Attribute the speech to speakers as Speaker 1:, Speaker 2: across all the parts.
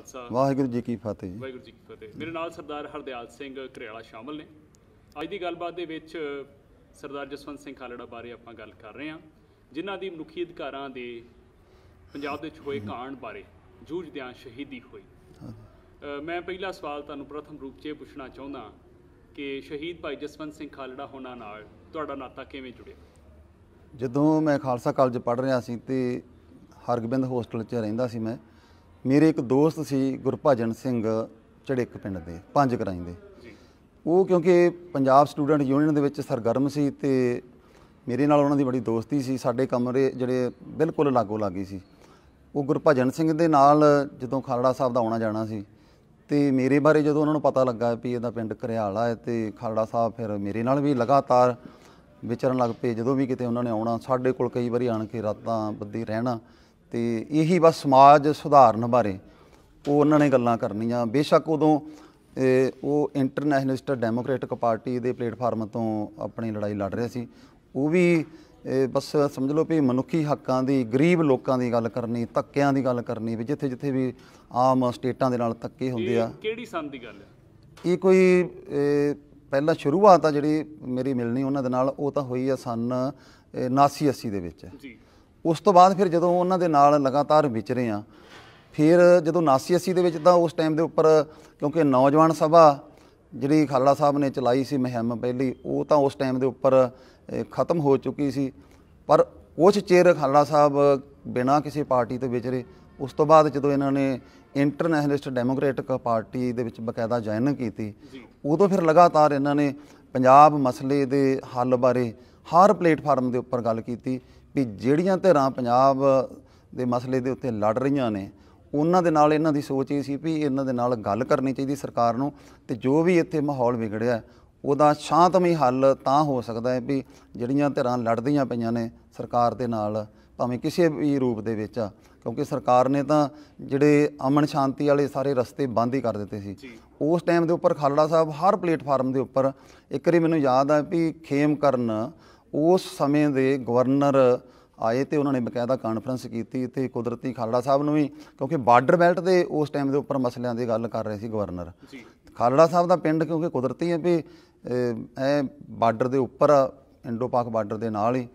Speaker 1: ਖਾਲਸਾ ਵਾਹਿਗੁਰੂ ਜੀ ਕੀ ਫਤਿਹ ਜੀ ਵਾਹਿਗੁਰੂ ਜੀ ਕੀ ਫਤਿਹ ਮੇਰੇ ਨਾਲ ਸਰਦਾਰ ਹਰਦਿਆਲ ਸਿੰਘ ਕਰਿਆਲਾ ਸ਼ਾਮਲ ਨੇ ਅੱਜ ਦੀ ਗੱਲਬਾਤ ਦੇ ਵਿੱਚ ਸਰਦਾਰ ਜਸਵੰਤ ਸਿੰਘ ਖਾਲੜਾ ਬਾਰੇ ਆਪਾਂ ਗੱਲ ਕਰ ਰਹੇ ਹਾਂ ਜਿਨ੍ਹਾਂ ਦੀ ਮਨੁੱਖੀ ਅਧਿਕਾਰਾਂ ਦੇ ਪੰਜਾਬ ਦੇ ਵਿੱਚ ਹੋਏ ਕਾਂਡ ਬਾਰੇ ਜੂਝਦਿਆਂ ਸ਼ਹੀਦੀ ਹੋਈ ਮੈਂ ਪਹਿਲਾ ਸਵਾਲ ਤੁਹਾਨੂੰ ਪ੍ਰਥਮ ਰੂਪ 'ਚ ਇਹ ਪੁੱਛਣਾ ਚਾਹੁੰਦਾ ਕਿ ਸ਼ਹੀਦ ਭਾਈ ਜਸਵੰਤ ਸਿੰਘ ਖਾਲੜਾ ਹੋਣਾ ਨਾਲ ਤੁਹਾਡਾ ਨਾਤਾ ਕਿਵੇਂ ਜੁੜਿਆ
Speaker 2: ਜਦੋਂ ਮੈਂ ਖਾਲਸਾ ਕਾਲਜ ਪੜ੍ਹ ਰਿਹਾ ਸੀ ਤੇ ਹਰਗੋਬਿੰਦ ਹੋਸਟਲ 'ਚ ਰਹਿੰਦਾ ਸੀ ਮੈਂ ਮੇਰੇ ਇੱਕ ਦੋਸਤ ਸੀ ਗੁਰਭਜਨ ਸਿੰਘ ਚੜਿੱਕ ਪਿੰਡ ਦੇ ਪੰਜ ਕਰਾਈ ਦੇ ਉਹ ਕਿਉਂਕਿ ਪੰਜਾਬ ਸਟੂਡੈਂਟ ਯੂਨੀਅਨ ਦੇ ਵਿੱਚ ਸਰਗਰਮ ਸੀ ਤੇ ਮੇਰੇ ਨਾਲ ਉਹਨਾਂ ਦੀ ਬੜੀ ਦੋਸਤੀ ਸੀ ਸਾਡੇ ਕਮਰੇ ਜਿਹੜੇ ਬਿਲਕੁਲ ਲਾਗੋ ਲੱਗੀ ਸੀ ਉਹ ਗੁਰਭਜਨ ਸਿੰਘ ਦੇ ਨਾਲ ਜਦੋਂ ਖਾਲੜਾ ਸਾਹਿਬ ਦਾ ਆਉਣਾ ਜਾਣਾ ਸੀ ਤੇ ਮੇਰੇ ਬਾਰੇ ਜਦੋਂ ਉਹਨਾਂ ਨੂੰ ਪਤਾ ਲੱਗਾ ਵੀ ਇਹਦਾ ਪਿੰਡ ਕਰਿਆਲਾ ਹੈ ਤੇ ਖਾਲੜਾ ਸਾਹਿਬ ਫਿਰ ਮੇਰੇ ਨਾਲ ਵੀ ਲਗਾਤਾਰ ਵਿਚਰਨ ਲੱਗ ਪਏ ਜਦੋਂ ਵੀ ਕਿਤੇ ਉਹਨਾਂ ਨੇ ਆਉਣਾ ਸਾਡੇ ਕੋਲ ਕਈ ਵਾਰੀ ਆਣ ਕੇ ਰਾਤਾਂ ਬੱਦੀ ਰਹਿਣਾ ਤੇ ਇਹੀ ਬਸ ਸਮਾਜ ਸੁਧਾਰਨ ਬਾਰੇ ਉਹ ਉਹਨਾਂ ਨੇ ਗੱਲਾਂ ਕਰਨੀਆਂ ਬੇਸ਼ੱਕ ਉਦੋਂ ਉਹ ਇੰਟਰਨੈਸ਼ਨਲਿਸਟ ਡੈਮੋਕ੍ਰੈਟਿਕ ਪਾਰਟੀ ਦੇ ਪਲੇਟਫਾਰਮ ਤੋਂ ਆਪਣੀ ਲੜਾਈ ਲੜ ਰਿਹਾ ਸੀ ਉਹ ਵੀ ਬਸ ਸਮਝ ਲਓ ਵੀ ਮਨੁੱਖੀ ਹੱਕਾਂ ਦੀ ਗਰੀਬ ਲੋਕਾਂ ਦੀ ਗੱਲ ਕਰਨੀ ਤੱਕਿਆਂ ਦੀ ਗੱਲ ਕਰਨੀ ਵੀ ਜਿੱਥੇ ਜਿੱਥੇ ਵੀ ਆਮ ਸਟੇਟਾਂ ਦੇ ਨਾਲ ਤੱਕੇ ਹੁੰਦੇ ਆ
Speaker 1: ਕਿਹੜੀ ਸੰਦ ਦੀ ਗੱਲ
Speaker 2: ਹੈ ਇਹ ਕੋਈ ਪਹਿਲਾਂ ਸ਼ੁਰੂਆਤ ਆ ਜਿਹੜੀ ਮੇਰੀ ਮਿਲਣੀ ਉਹਨਾਂ ਦੇ ਨਾਲ ਉਹ ਤਾਂ ਹੋਈ ਆ ਸਨ 79 80 ਦੇ ਵਿੱਚ ਜੀ ਉਸ ਤੋਂ ਬਾਅਦ ਫਿਰ ਜਦੋਂ ਉਹਨਾਂ ਦੇ ਨਾਲ ਲਗਾਤਾਰ ਵਿਚਰੇ ਆ ਫਿਰ ਜਦੋਂ ਅਸੀ ਦੇ ਵਿੱਚ ਤਾਂ ਉਸ ਟਾਈਮ ਦੇ ਉੱਪਰ ਕਿਉਂਕਿ ਨੌਜਵਾਨ ਸਭਾ ਜਿਹੜੀ ਖਾਲੜਾ ਸਾਹਿਬ ਨੇ ਚਲਾਈ ਸੀ ਮਹਿਮ ਪਹਿਲੀ ਉਹ ਤਾਂ ਉਸ ਟਾਈਮ ਦੇ ਉੱਪਰ ਖਤਮ ਹੋ ਚੁੱਕੀ ਸੀ ਪਰ ਉਸ ਚੇਰ ਖਾਲੜਾ ਸਾਹਿਬ ਬਿਨਾਂ ਕਿਸੇ ਪਾਰਟੀ ਤੋਂ ਵਿਚਰੇ ਉਸ ਤੋਂ ਬਾਅਦ ਜਦੋਂ ਇਹਨਾਂ ਨੇ ਇੰਟਰਨੈਸ਼ਨਲਿਸਟ ਡੈਮੋਕ੍ਰੈਟਿਕ ਪਾਰਟੀ ਦੇ ਵਿੱਚ ਬਕਾਇਦਾ ਜੁਆਇਨ ਕੀਤੀ ਉਦੋਂ ਫਿਰ ਲਗਾਤਾਰ ਇਹਨਾਂ ਨੇ ਪੰਜਾਬ ਮਸਲੇ ਦੇ ਹੱਲ ਬਾਰੇ ਹਰ ਪਲੇਟਫਾਰਮ ਦੇ ਉੱਪਰ ਗੱਲ ਕੀਤੀ ਵੀ ਜਿਹੜੀਆਂ ਧਿਰਾਂ ਪੰਜਾਬ ਦੇ ਮਸਲੇ ਦੇ ਉੱਤੇ ਲੜ ਰਹੀਆਂ ਨੇ ਉਹਨਾਂ ਦੇ ਨਾਲ ਇਹਨਾਂ ਦੀ ਸੋਚ ਇਹ ਸੀ ਵੀ ਇਹਨਾਂ ਦੇ ਨਾਲ ਗੱਲ ਕਰਨੀ ਚਾਹੀਦੀ ਸਰਕਾਰ ਨੂੰ ਤੇ ਜੋ ਵੀ ਇੱਥੇ ਮਾਹੌਲ ਵਿਗੜਿਆ ਉਹਦਾ ਸ਼ਾਂਤਮਈ ਹੱਲ ਤਾਂ ਹੋ ਸਕਦਾ ਹੈ ਵੀ ਜਿਹੜੀਆਂ ਧਿਰਾਂ ਲੜਦੀਆਂ ਪਈਆਂ ਨੇ ਸਰਕਾਰ ਦੇ ਨਾਲ ਭਾਵੇਂ ਕਿਸੇ ਵੀ ਰੂਪ ਦੇ ਵਿੱਚ ਕਿਉਂਕਿ ਸਰਕਾਰ ਨੇ ਤਾਂ ਜਿਹੜੇ ਅਮਨ ਸ਼ਾਂਤੀ ਵਾਲੇ ਸਾਰੇ ਰਸਤੇ ਬੰਦ ਹੀ ਕਰ ਦਿੱਤੇ ਸੀ ਉਸ ਟਾਈਮ ਦੇ ਉੱਪਰ ਖਾਲੜਾ ਸਾਹਿਬ ਹਰ ਪਲੇਟਫਾਰਮ ਦੇ ਉੱਪਰ ਇੱਕ ਵਾਰੀ ਮੈਨੂੰ ਯਾਦ ਆ ਵੀ ਖੇਮ ਕਰਨ ਉਸ ਸਮੇਂ ਦੇ ਗਵਰਨਰ ਆਏ ਤੇ ਉਹਨਾਂ ਨੇ ਬਕਾਇਦਾ ਕਾਨਫਰੰਸ ਕੀਤੀ ਤੇ ਕੁਦਰਤੀ ਖਾਲੜਾ ਸਾਹਿਬ ਨੂੰ ਵੀ ਕਿਉਂਕਿ ਬਾਰਡਰ ਬੈਲਟ ਦੇ ਉਸ ਟਾਈਮ ਦੇ ਉੱਪਰ ਮਸਲਿਆਂ ਦੀ ਗੱਲ ਕਰ ਰਹੇ ਸੀ ਗਵਰਨਰ ਜੀ ਖਾਲੜਾ ਸਾਹਿਬ ਦਾ ਪਿੰਡ ਕਿਉਂਕਿ ਕੁਦਰਤੀ ਹੈ ਵੀ ਐ ਬਾਰਡਰ ਦੇ ਉੱਪਰ ਇੰਡੋ ਪਾਕ ਬਾਰਡਰ ਦੇ ਨਾਲ ਹੀ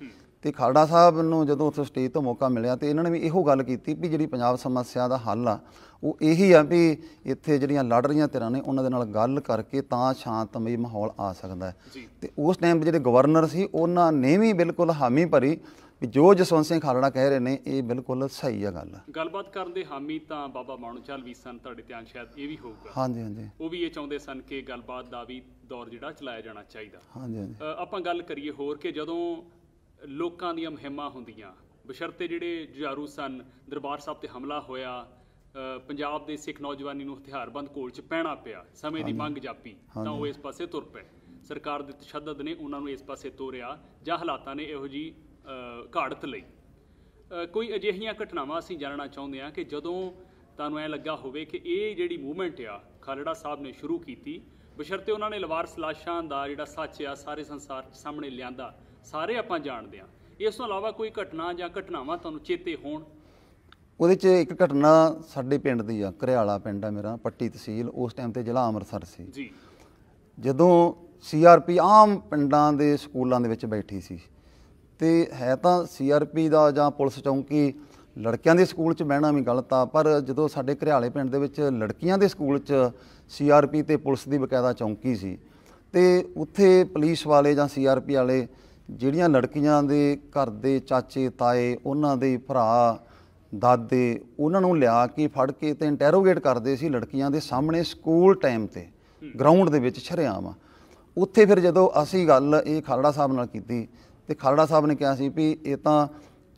Speaker 2: ਤੇ ਖਾਲੜਾ ਸਾਹਿਬ ਨੂੰ ਜਦੋਂ ਉੱਥੇ ਸਟੇਜ ਤੋਂ ਮੌਕਾ ਮਿਲਿਆ ਤੇ ਇਹਨਾਂ ਨੇ ਵੀ ਇਹੋ ਗੱਲ ਕੀਤੀ ਵੀ ਜਿਹੜੀ ਪੰਜਾਬ ਸਮੱਸਿਆ ਦਾ ਹੱਲ ਆ ਉਹ ਇਹੀ ਆ ਵੀ ਇੱਥੇ ਜਿਹੜੀਆਂ ਲੜ ਰਹੀਆਂ ਧਿਰਾਂ ਨੇ ਉਹਨਾਂ ਦੇ ਨਾਲ ਗੱਲ ਕਰਕੇ ਤਾਂ ਸ਼ਾਂਤਮਈ ਮਾਹੌਲ ਆ ਸਕਦਾ ਹੈ ਤੇ ਉਸ ਟਾਈਮ ਜਿਹੜੇ ਗਵਰਨਰ ਸੀ ਉਹਨਾਂ ਨੇ ਵੀ ਬਿਲਕੁਲ ਹਾਮੀ ਭਰੀ ਵੀ ਜੋ ਜਸਵੰਤ ਸਿੰਘ ਖਾਲੜਾ ਕਹਿ ਰਹੇ ਨੇ ਇਹ ਬਿਲਕੁਲ ਸਹੀ ਆ ਗੱਲ
Speaker 1: ਗੱਲਬਾਤ ਕਰਨ ਦੇ ਹਾਮੀ ਤਾਂ ਬਾਬਾ ਮਾਨੂਚਾਲ ਵੀ ਸਨ ਤੁਹਾਡੇ ਧਿਆਨ ਸ਼ਾਇਦ ਇਹ ਵੀ ਹੋਊਗਾ ਹਾਂਜੀ ਹਾਂਜੀ ਉਹ ਵੀ ਇਹ ਚਾਹੁੰਦੇ ਸਨ ਕਿ ਗੱਲਬਾਤ ਦਾ ਵੀ ਦੌਰ ਜਿਹੜਾ ਚਲਾਇਆ ਜਾਣਾ ਚਾਹੀਦਾ ਹਾਂਜੀ ਹਾਂਜੀ ਆਪਾਂ ਗੱਲ ਕਰੀਏ ਹੋਰ ਕਿ ਜਦੋਂ ਲੋਕਾਂ ਦੀਆਂ ਮਹਿਮਾ ਹੁੰਦੀਆਂ ਬਸ਼ਰਤੇ ਜਿਹੜੇ ਜਾਰੂ ਸਨ ਦਰਬਾਰ ਸਾਹਿਬ ਤੇ ਹਮਲਾ ਹੋਇਆ ਪੰਜਾਬ ਦੇ ਸਿੱਖ ਨੌਜਵਾਨੀ ਨੂੰ ਹਥਿਆਰਬੰਦ ਕੋਲ ਚ ਪਹਿਣਾ ਪਿਆ ਸਮੇਂ ਦੀ ਮੰਗ ਜਾਪੀ ਤਾਂ ਉਹ ਇਸ ਪਾਸੇ ਤੁਰ ਪਏ ਸਰਕਾਰ ਦੇ ਤਸ਼ੱਦਦ ਨੇ ਉਹਨਾਂ ਨੂੰ ਇਸ ਪਾਸੇ ਤੋਰਿਆ ਜਾਂ ਹਾਲਾਤਾਂ ਨੇ ਇਹੋ ਜੀ ਘਾੜਤ ਲਈ ਕੋਈ ਅਜਿਹੀਆਂ ਘਟਨਾਵਾਂ ਅਸੀਂ ਜਾਣਨਾ ਚਾਹੁੰਦੇ ਹਾਂ ਕਿ ਜਦੋਂ ਤੁਹਾਨੂੰ ਐ ਲੱਗਾ ਹੋਵੇ ਕਿ ਇਹ ਜਿਹੜੀ ਮੂਵਮੈਂਟ ਆ ਖਾਲੜਾ ਸਾਹਿਬ ਨੇ ਸ਼ੁਰੂ ਕੀਤੀ ਬਸ਼ਰਤੇ ਉਹਨਾਂ ਨੇ ਲਵਾਰਸ ਲਾਸ਼ਾਂ ਦਾ ਜਿਹੜਾ ਸੱਚ ਆ ਸਾਰੇ ਸੰਸਾਰ ਸਾਹਮਣੇ ਲਿਆਂਦਾ ਸਾਰੇ ਆਪਾਂ ਜਾਣਦੇ ਆ ਇਸ ਤੋਂ ਇਲਾਵਾ ਕੋਈ ਘਟਨਾ ਜਾਂ ਘਟਨਾਵਾਂ ਤੁਹਾਨੂੰ ਚੇਤੇ ਹੋਣ
Speaker 2: ਉਹਦੇ 'ਚ ਇੱਕ ਘਟਨਾ ਸਾਡੇ ਪਿੰਡ ਦੀ ਆ ਘਰਿਆਲਾ ਪਿੰਡ ਆ ਮੇਰਾ ਪੱਟੀ ਤਹਿਸੀਲ ਉਸ ਟਾਈਮ ਤੇ ਜ਼ਿਲ੍ਹਾ ਅੰਮ੍ਰਿਤਸਰ ਸੀ ਜੀ ਜਦੋਂ ਸੀਆਰਪੀ ਆਮ ਪਿੰਡਾਂ ਦੇ ਸਕੂਲਾਂ ਦੇ ਵਿੱਚ ਬੈਠੀ ਸੀ ਤੇ ਹੈ ਤਾਂ ਸੀਆਰਪੀ ਦਾ ਜਾਂ ਪੁਲਿਸ ਚੌਂਕੀ ਲੜਕਿਆਂ ਦੇ ਸਕੂਲ 'ਚ ਬਹਿਣਾ ਵੀ ਗਲਤ ਆ ਪਰ ਜਦੋਂ ਸਾਡੇ ਘਰਿਆਲੇ ਪਿੰਡ ਦੇ ਵਿੱਚ ਲੜਕੀਆਂ ਦੇ ਸਕੂਲ 'ਚ ਸੀਆਰਪੀ ਤੇ ਪੁਲਿਸ ਦੀ ਬਕਾਇਦਾ ਚੌਂਕੀ ਸੀ ਤੇ ਉੱਥੇ ਪੁਲਿਸ ਵਾਲੇ ਜਾਂ ਸੀਆਰਪੀ ਵਾਲੇ ਜਿਹੜੀਆਂ ਲੜਕੀਆਂ ਦੇ ਘਰ ਦੇ ਚਾਚੇ ਤਾਏ ਉਹਨਾਂ ਦੇ ਭਰਾ ਦਾਦੇ ਉਹਨਾਂ ਨੂੰ ਲਿਆ ਕੇ ਫੜ ਕੇ ਤੇ ਇੰਟਰੋਗੇਟ ਕਰਦੇ ਸੀ ਲੜਕੀਆਂ ਦੇ ਸਾਹਮਣੇ ਸਕੂਲ ਟਾਈਮ ਤੇ ਗਰਾਊਂਡ ਦੇ ਵਿੱਚ ਛਰਿਆਮ ਉੱਥੇ ਫਿਰ ਜਦੋਂ ਅਸੀਂ ਗੱਲ ਇਹ ਖਾਲੜਾ ਸਾਹਿਬ ਨਾਲ ਕੀਤੀ ਤੇ ਖਾਲੜਾ ਸਾਹਿਬ ਨੇ ਕਿਹਾ ਸੀ ਵੀ ਇਹ ਤਾਂ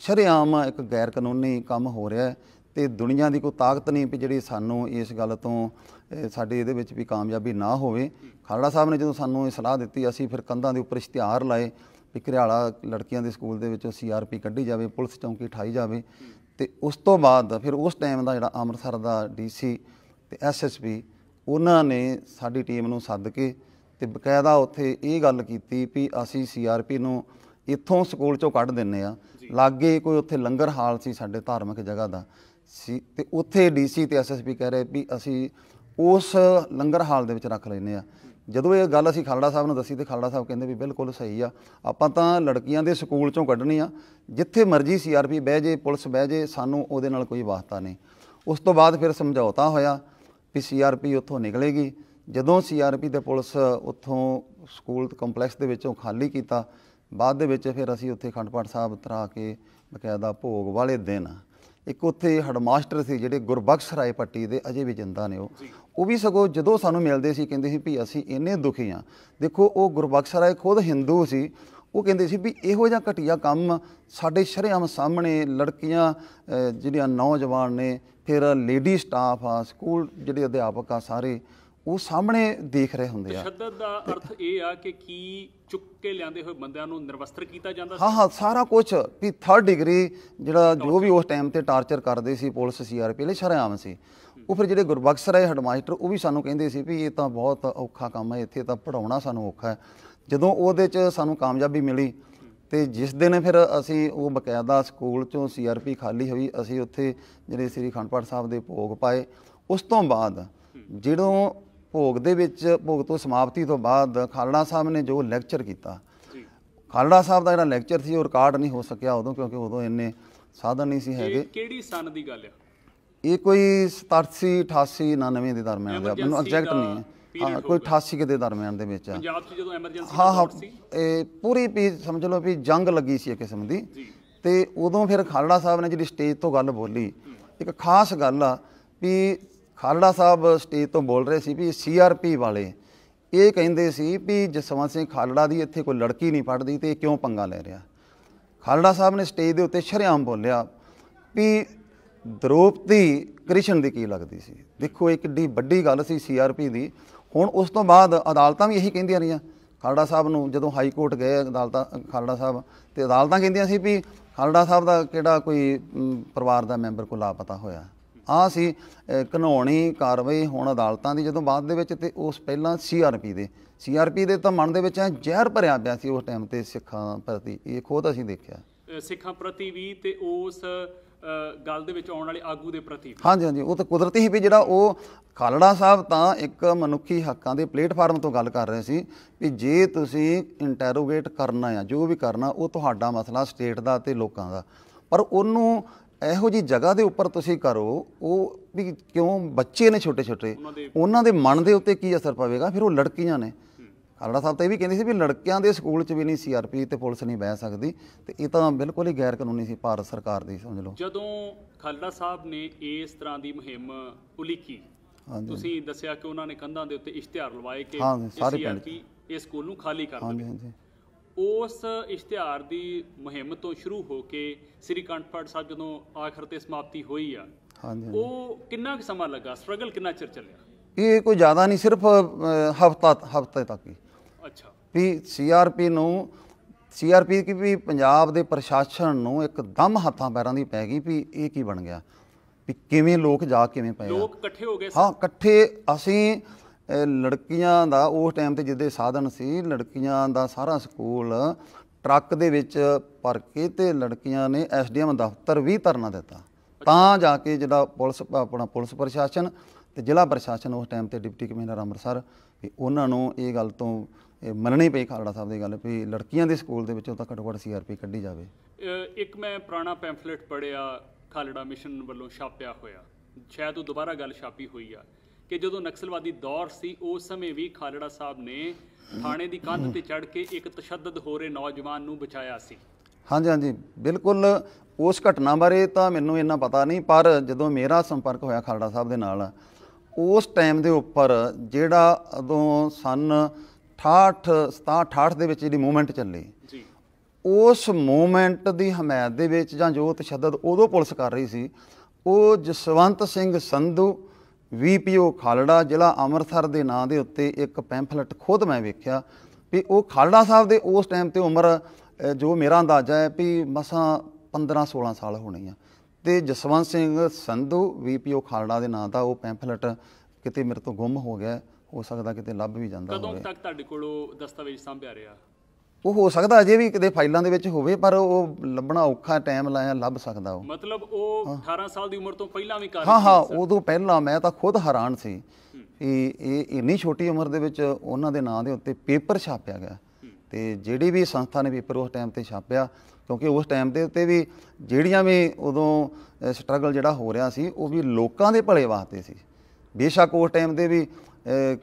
Speaker 2: ਛਰਿਆਮ ਇੱਕ ਗੈਰ ਕਾਨੂੰਨੀ ਕੰਮ ਹੋ ਰਿਹਾ ਤੇ ਦੁਨੀਆ ਦੀ ਕੋਈ ਤਾਕਤ ਨਹੀਂ ਵੀ ਜਿਹੜੀ ਸਾਨੂੰ ਇਸ ਗੱਲ ਤੋਂ ਸਾਡੇ ਇਹਦੇ ਵਿੱਚ ਵੀ ਕਾਮਯਾਬੀ ਨਾ ਹੋਵੇ ਖਾਲੜਾ ਸਾਹਿਬ ਨੇ ਜਦੋਂ ਸਾਨੂੰ ਇਹ ਸਲਾਹ ਦਿੱਤੀ ਅਸੀਂ ਫਿਰ ਕੰਧਾਂ ਦੇ ਉੱਪਰ ਇਸ਼ਤਿਹਾਰ ਲਾਏ ਵੀ ਘਰਿਆਲਾ ਲੜਕੀਆਂ ਦੇ ਸਕੂਲ ਦੇ ਵਿੱਚੋਂ ਸੀਆਰਪੀ ਕੱਢੀ ਜਾਵੇ ਪੁਲਿਸ ਚੌਂਕੀ ਠਾਈ ਜਾਵੇ ਤੇ ਉਸ ਤੋਂ ਬਾਅਦ ਫਿਰ ਉਸ ਟਾਈਮ ਦਾ ਜਿਹੜਾ ਅੰਮ੍ਰਿਤਸਰ ਦਾ ਡੀਸੀ ਤੇ ਐਸਐਸਪੀ ਉਹਨਾਂ ਨੇ ਸਾਡੀ ਟੀਮ ਨੂੰ ਸੱਦ ਕੇ ਤੇ ਬਕਾਇਦਾ ਉੱਥੇ ਇਹ ਗੱਲ ਕੀਤੀ ਵੀ ਅਸੀਂ ਸੀਆਰਪੀ ਨੂੰ ਇੱਥੋਂ ਸਕੂਲ ਚੋਂ ਕੱਢ ਦਿੰਨੇ ਆ ਲਾਗੇ ਕੋਈ ਉੱਥੇ ਲੰਗਰ ਹਾਲ ਸੀ ਸਾਡੇ ਧਾਰਮਿਕ ਜਗ੍ਹਾ ਦਾ ਸੀ ਤੇ ਉੱਥੇ ਡੀਸੀ ਤੇ ਐਸਐਸਪੀ ਕਹਿ ਰਹੇ ਵੀ ਅਸੀਂ ਉਸ ਲੰਗਰ ਹਾਲ ਦੇ ਵਿੱਚ ਰੱਖ ਲੈਨੇ ਆ ਜਦੋਂ ਇਹ ਗੱਲ ਅਸੀਂ ਖਾਲੜਾ ਸਾਹਿਬ ਨੂੰ ਦੱਸੀ ਤੇ ਖਾਲੜਾ ਸਾਹਿਬ ਕਹਿੰਦੇ ਵੀ ਬਿਲਕੁਲ ਸਹੀ ਆ ਆਪਾਂ ਤਾਂ ਲੜਕੀਆਂ ਦੇ ਸਕੂਲ ਚੋਂ ਕੱਢਣੀ ਆ ਜਿੱਥੇ ਮਰਜ਼ੀ ਸੀਆਰਪੀ ਬਹਿ ਜੇ ਪੁਲਿਸ ਬਹਿ ਜੇ ਸਾਨੂੰ ਉਹਦੇ ਨਾਲ ਕੋਈ ਵਾਸਤਾ ਨਹੀਂ ਉਸ ਤੋਂ ਬਾਅਦ ਫਿਰ ਸਮਝੌਤਾ ਹੋਇਆ ਵੀ ਸੀਆਰਪੀ ਉੱਥੋਂ ਨਿਕਲੇਗੀ ਜਦੋਂ ਸੀਆਰਪੀ ਤੇ ਪੁਲਿਸ ਉੱਥੋਂ ਸਕੂਲ ਕੰਪਲੈਕਸ ਦੇ ਵਿੱਚੋਂ ਖਾਲੀ ਕੀਤਾ ਬਾਅਦ ਦੇ ਵਿੱਚ ਫਿਰ ਅਸੀਂ ਉੱਥੇ ਖੰਡਪਾਠ ਸਾਹਿਬ ਤਰਾ ਕੇ ਬਕਾਇਦਾ ਭੋਗ ਵਾਲੇ ਦਿਨ ਇੱਕ ਉੱਥੇ ਹੈਡਮਾਸਟਰ ਸੀ ਜਿਹੜੇ ਗੁਰਬਖਸ਼ ਰਾਏ ਪੱਟੀ ਦੇ ਅਜੇ ਵੀ ਜਿੰਦਾ ਨੇ ਉਹ ਉਹ ਵੀ ਸਗੋ ਜਦੋਂ ਸਾਨੂੰ ਮਿਲਦੇ ਸੀ ਕਹਿੰਦੇ ਸੀ ਵੀ ਅਸੀਂ ਇੰਨੇ ਦੁਖੀ ਆ ਦੇਖੋ ਉਹ ਗੁਰਬਖਸ਼ ਰਾਏ ਖੁਦ ਹਿੰਦੂ ਸੀ ਉਹ ਕਹਿੰਦੇ ਸੀ ਵੀ ਇਹੋ ਜਿਹਾ ਘਟੀਆ ਕੰਮ ਸਾਡੇ ਸ਼ਰਿਆਮ ਸਾਹਮਣੇ ਲੜਕੀਆਂ ਜਿਹੜੀਆਂ ਨੌਜਵਾਨ ਨੇ ਫਿਰ ਲੇਡੀ ਸਟਾਫ ਆ ਸਕੂਲ ਜਿਹੜੇ ਅਧਿਆਪਕ ਆ ਸਾਰੇ ਉਹ ਸਾਹਮਣੇ ਦੇਖ ਰਹੇ ਹੁੰਦੇ ਆ ਤਸ਼ੱਦਦ
Speaker 1: ਦਾ ਅਰਥ ਇਹ ਆ ਕਿ ਕੀ ਚੁੱਕ ਕੇ ਲਿਆਂਦੇ ਹੋਏ ਬੰਦਿਆਂ ਨੂੰ ਨਿਰਵਸਤਰ ਕੀਤਾ ਜਾਂਦਾ
Speaker 2: ਸੀ ਹਾਂ ਹਾਂ ਸਾਰਾ ਕੁਝ ਵੀ 3rd ਡਿਗਰੀ ਜਿਹੜਾ ਜੋ ਵੀ ਉਸ ਟਾਈਮ ਤੇ ਟਾਰਚਰ ਕਰਦੇ ਸੀ ਪੁਲਿਸ ਸੀਆਰਪੀ ਲਈ ਸ਼ਰਿਆਮ ਸੀ ਉਹ ਫਿਰ ਜਿਹੜੇ ਗੁਰਬਖਸ਼ ਰਾਏ ਹੈਡਮਾਸਟਰ ਉਹ ਵੀ ਸਾਨੂੰ ਕਹਿੰਦੇ ਸੀ ਵੀ ਇਹ ਤਾਂ ਬਹੁਤ ਔਖਾ ਕੰਮ ਹੈ ਇੱਥੇ ਤਾਂ ਪੜਾਉਣਾ ਸਾਨੂੰ ਔਖਾ ਹੈ ਜਦੋਂ ਉਹਦੇ 'ਚ ਸਾਨੂੰ ਕਾਮਯਾਬੀ ਮਿਲੀ ਤੇ ਜਿਸ ਦਿਨ ਫਿਰ ਅਸੀਂ ਉਹ ਬਕਾਇਦਾ ਸਕੂਲ ਚੋਂ ਸੀਆਰਪੀ ਖਾਲੀ ਹੋਈ ਅਸੀਂ ਉੱਥੇ ਜਿਹੜੇ ਸ੍ਰੀ ਖੰਡਪਾਠ ਸਾਹਿਬ ਦੇ ਭੋਗ ਪਾਏ ਉਸ ਤੋਂ ਬਾਅਦ ਜਦੋਂ ਭੋਗ ਦੇ ਵਿੱਚ ਭੋਗ ਤੋਂ ਸਮਾਪਤੀ ਤੋਂ ਬਾਅਦ ਖਾਲੜਾ ਸਾਹਿਬ ਨੇ ਜੋ ਲੈਕਚਰ ਕੀਤਾ ਖਾਲੜਾ ਸਾਹਿਬ ਦਾ ਜਿਹੜਾ ਲੈਕਚਰ ਸੀ ਉਹ ਰਿਕਾਰਡ ਨਹੀਂ ਹੋ ਸਕਿਆ ਉਦੋਂ ਕਿਉਂਕਿ ਉਦੋਂ ਇੰਨੇ ਸਾਧਨ ਨਹੀਂ ਸੀ ਹੈਗੇ
Speaker 1: ਕਿਹੜੀ ਸਨ ਦੀ ਗੱਲ ਆ
Speaker 2: ਇਹ ਕੋਈ 87 88 99 ਦੇ ਦਰਮਿਆਨ ਦਾ ਮੈਨੂੰ ਐਗਜ਼ੈਕਟ ਨਹੀਂ ਹੈ ਹਾਂ ਕੋਈ 88 ਦੇ ਦਰਮਿਆਨ ਦੇ ਵਿੱਚ ਆ ਪੰਜਾਬ 'ਚ ਜਦੋਂ ਐਮਰਜੈਂਸੀ ਹਾਂ ਹਾਂ ਇਹ ਪੂਰੀ ਵੀ ਸਮਝ ਲਓ ਵੀ ਜੰਗ ਲੱਗੀ ਸੀ ਇੱਕ ਕਿਸਮ ਦੀ ਤੇ ਉਦੋਂ ਫਿਰ ਖਾਲੜਾ ਸਾਹਿਬ ਨੇ ਜਿਹੜੀ ਸਟੇਜ ਤੋਂ ਗੱਲ ਬੋਲੀ ਇੱਕ ਖਾਸ ਗੱਲ ਆ ਵੀ ਖਾਲੜਾ ਸਾਹਿਬ ਸਟੇਜ ਤੋਂ ਬੋਲ ਰਹੇ ਸੀ ਵੀ ਸੀਆਰਪੀ ਵਾਲੇ ਇਹ ਕਹਿੰਦੇ ਸੀ ਵੀ ਜਸਵੰਤ ਸਿੰਘ ਖਾਲੜਾ ਦੀ ਇੱਥੇ ਕੋਈ ਲੜਕੀ ਨਹੀਂ ਪੜਦੀ ਤੇ ਇਹ ਕਿਉਂ ਪੰਗਾ ਲੈ ਰਿਹਾ ਖਾਲੜਾ ਸਾਹਿਬ ਨੇ ਸਟੇਜ ਦੇ ਉੱਤੇ ਸ਼ਰਿਆਮ ਬੋਲਿਆ ਵੀ ਦ੍ਰੋਪਦੀ ਕ੍ਰਿਸ਼ਨ ਦੀ ਕੀ ਲੱਗਦੀ ਸੀ ਦੇਖੋ ਇਹ ਕਿੱਡੀ ਵੱਡੀ ਗੱਲ ਸੀ ਸੀਆਰਪੀ ਦੀ ਹੁਣ ਉਸ ਤੋਂ ਬਾਅਦ ਅਦਾਲਤਾਂ ਵੀ ਇਹੀ ਕਹਿੰਦੀਆਂ ਰਹੀਆਂ ਖਾਲੜਾ ਸਾਹਿਬ ਨੂੰ ਜਦੋਂ ਹਾਈ ਕੋਰਟ ਗਏ ਅਦਾਲਤਾਂ ਖਾਲੜਾ ਸਾਹਿਬ ਤੇ ਅਦਾਲਤਾਂ ਕਹਿੰਦੀਆਂ ਸੀ ਵੀ ਖਾਲੜਾ ਸਾਹਿਬ ਦਾ ਕਿਹੜਾ ਕੋਈ ਪਰਿਵਾਰ ਦਾ ਮੈਂਬਰ ਕੋ ਲਾਪਤਾ ਹੋਇਆ ਆ ਸੀ ਘਨੌਣੀ ਕਾਰਵਾਈ ਹੁਣ ਅਦਾਲਤਾਂ ਦੀ ਜਦੋਂ ਬਾਅਦ ਦੇ ਵਿੱਚ ਤੇ ਉਸ ਪਹਿਲਾਂ ਸੀਆਰਪੀ ਦੇ ਸੀਆਰਪੀ ਦੇ ਤਾਂ ਮਨ ਦੇ ਵਿੱਚ ਐ ਜ਼ਹਿਰ ਭਰਿਆ ਪਿਆ ਸੀ ਉਸ ਟਾਈਮ ਤੇ ਸਿੱਖਾਂ ਪ੍ਰਤੀ ਇਹ ਖੋਦ ਅਸੀਂ ਦੇਖਿਆ
Speaker 1: ਸਿੱਖਾਂ ਪ੍ਰਤੀ ਵੀ ਤੇ ਉਸ ਗੱਲ ਦੇ ਵਿੱਚ ਆਉਣ ਵਾਲੇ ਆਗੂ ਦੇ ਪ੍ਰਤੀ
Speaker 2: ਹਾਂਜੀ ਹਾਂਜੀ ਉਹ ਤਾਂ ਕੁਦਰਤੀ ਹੀ ਵੀ ਜਿਹੜਾ ਉਹ ਖਾਲੜਾ ਸਾਹਿਬ ਤਾਂ ਇੱਕ ਮਨੁੱਖੀ ਹੱਕਾਂ ਦੇ ਪਲੇਟਫਾਰਮ ਤੋਂ ਗੱਲ ਕਰ ਰਹੇ ਸੀ ਵੀ ਜੇ ਤੁਸੀਂ ਇੰਟਰੋਗੇਟ ਕਰਨਾ ਆ ਜੋ ਵੀ ਕਰਨਾ ਉਹ ਤੁਹਾਡਾ ਮਸਲਾ ਸਟੇਟ ਦਾ ਤੇ ਲੋਕਾਂ ਦਾ ਪਰ ਉਹਨੂੰ ਇਹੋ ਜੀ ਜਗ੍ਹਾ ਦੇ ਉੱਪਰ ਤੁਸੀਂ ਕਰੋ ਉਹ ਵੀ ਕਿਉਂ ਬੱਚੇ ਨੇ ਛੋਟੇ ਛੋਟੇ ਉਹਨਾਂ ਦੇ ਮਨ ਦੇ ਉੱਤੇ ਕੀ ਅਸਰ ਪਵੇਗਾ ਫਿਰ ਉਹ ਲੜਕੀਆਂ ਨੇ ਖਾਲੜਾ ਸਾਹਿਬ ਤਾਂ ਇਹ ਵੀ ਕਹਿੰਦੇ ਸੀ ਵੀ ਲੜਕਿਆਂ ਦੇ ਸਕੂਲ 'ਚ ਵੀ ਨਹੀਂ ਸੀਆਰਪੀ ਤੇ ਪੁਲਿਸ ਨਹੀਂ ਬਹਿ ਸਕਦੀ ਤੇ ਇਹ ਤਾਂ ਬਿਲਕੁਲ ਹੀ ਗੈਰ ਕਾਨੂੰਨੀ ਸੀ ਭਾਰਤ ਸਰਕਾਰ ਦੀ ਸਮਝ ਲਓ
Speaker 1: ਜਦੋਂ ਖਾਲੜਾ ਸਾਹਿਬ ਨੇ ਇਸ ਤਰ੍ਹਾਂ ਦੀ ਮੁਹਿੰਮ ਉਲੀਕੀ ਤੁਸੀਂ ਦੱਸਿਆ ਕਿ ਉਹਨਾਂ ਨੇ ਕੰਧਾਂ ਦੇ ਉੱਤੇ ਇਸ਼ਤਿਹਾਰ ਲਵਾਏ ਕਿ ਸੀਆਰਪੀ ਇਸ ਸਕੂਲ ਨੂੰ ਖਾਲੀ ਕਰ ਦੇਵੇ ਉਸ ਇਸ਼ਤਿਹਾਰ ਦੀ ਮੁਹਿੰਮ ਤੋਂ ਸ਼ੁਰੂ ਹੋ ਕੇ ਸ੍ਰੀ ਕੰਠਪੜ ਸਾਹਿਬ ਜਦੋਂ ਆਖਰ ਤੇ ਸਮਾਪਤੀ ਹੋਈ ਆ
Speaker 2: ਹਾਂਜੀ ਉਹ
Speaker 1: ਕਿੰਨਾ ਕੁ ਸਮਾਂ ਲੱਗਾ ਸਟਰਗਲ ਕਿੰਨਾ ਚਿਰ ਚੱਲਿਆ
Speaker 2: ਇਹ ਕੋਈ ਜ਼ਿਆਦਾ ਨਹੀਂ ਸਿਰਫ ਹਫਤਾ ਹਫਤੇ ਤੱਕ ਹੀ ਅੱਛਾ ਵੀ ਸੀਆਰਪੀ ਨੂੰ ਸੀਆਰਪੀ ਕੀ ਵੀ ਪੰਜਾਬ ਦੇ ਪ੍ਰਸ਼ਾਸਨ ਨੂੰ ਇੱਕਦਮ ਹੱਥਾਂ ਪੈਰਾਂ ਦੀ ਪੈ ਗਈ ਵੀ ਇਹ ਕੀ ਬਣ ਗਿਆ ਵੀ ਕਿਵੇਂ ਲੋਕ ਜਾ ਕਿਵੇਂ ਪਏ ਲੋਕ
Speaker 1: ਇਕੱਠੇ ਹੋ ਗਏ ਹਾਂ
Speaker 2: ਇਕੱਠੇ ਅਸੀਂ ਲੜਕੀਆਂ ਦਾ ਉਸ ਟਾਈਮ ਤੇ ਜਿੱਦੇ ਸਾਧਨ ਸੀ ਲੜਕੀਆਂ ਦਾ ਸਾਰਾ ਸਕੂਲ ਟਰੱਕ ਦੇ ਵਿੱਚ ਭਰ ਕੇ ਤੇ ਲੜਕੀਆਂ ਨੇ ਐਸਡੀਐਮ ਦਫ਼ਤਰ ਵੀ ਧਰਨਾ ਦਿੱਤਾ ਤਾਂ ਜਾ ਕੇ ਜਿਹੜਾ ਪੁਲਿਸ ਆਪਣਾ ਪੁਲਿਸ ਪ੍ਰਸ਼ਾਸਨ ਤੇ ਜ਼ਿਲ੍ਹਾ ਪ੍ਰਸ਼ਾਸਨ ਉਸ ਟਾਈਮ ਤੇ ਡਿਪਟੀ ਕਮਿਸ਼ਨਰ ਅੰਮ੍ਰਿਤਸਰ ਵੀ ਉਹਨਾਂ ਨੂੰ ਇਹ ਗੱਲ ਤੋਂ ਮੰਨਣੀ ਪਈ ਖਾਲੜਾ ਸਾਹਿਬ ਦੀ ਗੱਲ ਵੀ ਲੜਕੀਆਂ ਦੇ ਸਕੂਲ ਦੇ ਵਿੱਚੋਂ ਤਾਂ ਘੱਟੋ ਘੱਟ ਸੀਆਰਪੀ ਕੱਢੀ ਜਾਵੇ
Speaker 1: ਇੱਕ ਮੈਂ ਪੁਰਾਣਾ ਪੈਂਫਲੇਟ ਪੜਿਆ ਖਾਲੜਾ ਮਿਸ਼ਨ ਵੱਲੋਂ ਛਾਪਿਆ ਹੋਇਆ ਸ਼ਾਇਦ ਉਹ ਦੁਬਾਰਾ ਗੱਲ ਛਾਪੀ ਹੋਈ ਆ ਕਿ ਜਦੋਂ ਨਕਸਲਵਾਦੀ ਦੌਰ ਸੀ ਉਸ ਸਮੇਂ ਵੀ ਖਾਲੜਾ ਸਾਹਿਬ ਨੇ ਥਾਣੇ ਦੀ ਕੰਧ ਤੇ ਚੜ ਕੇ ਇੱਕ ਤਸ਼ੱਦਦ ਹੋ ਰਹੇ ਨੌਜਵਾਨ ਨੂੰ ਬਚਾਇਆ ਸੀ
Speaker 2: ਹਾਂਜੀ ਹਾਂਜੀ ਬਿਲਕੁਲ ਉਸ ਘਟਨਾ ਬਾਰੇ ਤਾਂ ਮੈਨੂੰ ਇੰਨਾ ਪਤਾ ਨਹੀਂ ਪਰ ਜਦੋਂ ਮੇਰਾ ਸੰਪਰਕ ਹੋਇਆ ਖਾਲੜਾ ਸਾਹਿਬ ਦੇ ਨਾਲ ਉਸ ਟਾਈਮ ਦੇ ਉੱਪਰ ਜਿਹੜਾ ਉਦੋਂ ਸਨ 68 67 68 ਦੇ ਵਿੱਚ ਜਿਹੜੀ ਮੂਵਮੈਂਟ ਚੱਲੀ ਜੀ ਉਸ ਮੂਵਮੈਂਟ ਦੀ ਹਮਾਇਤ ਦੇ ਵਿੱਚ ਜਾਂ ਜੋ ਤਸ਼ੱਦਦ ਉਦੋਂ ਪੁਲਿਸ ਕਰ ਰਹੀ ਸੀ ਉਹ ਜਸਵੰਤ ਸਿੰਘ ਸੰਧੂ ਵੀਪੀਓ ਖਾਲੜਾ ਜ਼ਿਲ੍ਹਾ ਅੰਮ੍ਰਿਤਸਰ ਦੇ ਨਾਂ ਦੇ ਉੱਤੇ ਇੱਕ ਪੈਂਫਲਟ ਖੁਦ ਮੈਂ ਵੇਖਿਆ ਵੀ ਉਹ ਖਾਲੜਾ ਸਾਹਿਬ ਦੇ ਉਸ ਟਾਈਮ ਤੇ ਉਮਰ ਜੋ ਮੇਰਾ ਅੰਦਾਜ਼ਾ ਹੈ ਵੀ ਮਸਾਂ 15 16 ਸਾਲ ਹੋਣੀ ਆ ਤੇ ਜਸਵੰਤ ਸਿੰਘ ਸੰਧੂ ਵੀਪੀਓ ਖਾਲੜਾ ਦੇ ਨਾਂ ਦਾ ਉਹ ਪੈਂਫਲਟ ਕਿਤੇ ਮੇਰੇ ਤੋਂ ਗੁੰਮ ਹੋ ਗਿਆ ਹੋ ਸਕਦਾ ਕਿਤੇ ਲੱਭ ਵੀ ਜਾਂਦਾ ਹੋਵੇ ਕਦੋਂ
Speaker 1: ਤੱਕ ਤੁਹਾਡੇ ਕੋਲ ਉਹ ਦਸਤਾਵੇਜ਼ ਸੰਭਿਆ ਰਿਹਾ
Speaker 2: ਉਹ ਹੋ ਸਕਦਾ ਅਜੇ ਵੀ ਕਿਤੇ ਫਾਈਲਾਂ ਦੇ ਵਿੱਚ ਹੋਵੇ ਪਰ ਉਹ ਲੱਭਣਾ ਔਖਾ ਟਾਈਮ ਲਾਇਆ ਲੱਭ ਸਕਦਾ ਉਹ
Speaker 1: ਮਤਲਬ ਉਹ 18 ਸਾਲ ਦੀ ਉਮਰ ਤੋਂ ਪਹਿਲਾਂ ਵੀ ਕਰ ਹਾਂ ਹਾਂ ਉਦੋਂ
Speaker 2: ਪਹਿਲਾਂ ਮੈਂ ਤਾਂ ਖੁਦ ਹੈਰਾਨ ਸੀ ਕਿ ਇਹ ਇੰਨੀ ਛੋਟੀ ਉਮਰ ਦੇ ਵਿੱਚ ਉਹਨਾਂ ਦੇ ਨਾਂ ਦੇ ਉੱਤੇ ਪੇਪਰ ਛਾਪਿਆ ਗਿਆ ਤੇ ਜਿਹੜੀ ਵੀ ਸੰਸਥਾ ਨੇ ਪੇਪਰ ਉਸ ਟਾਈਮ ਤੇ ਛਾਪਿਆ ਕਿਉਂਕਿ ਉਸ ਟਾਈਮ ਦੇ ਉੱਤੇ ਵੀ ਜਿਹੜੀਆਂ ਵੀ ਉਦੋਂ ਸਟਰਗਲ ਜਿਹੜਾ ਹੋ ਰਿਹਾ ਸੀ ਉਹ ਵੀ ਲੋਕਾਂ ਦੇ ਭਲੇ ਵਾਸਤੇ ਸੀ ਬੇਸ਼ੱਕ ਉਸ ਟਾਈਮ ਦੇ ਵੀ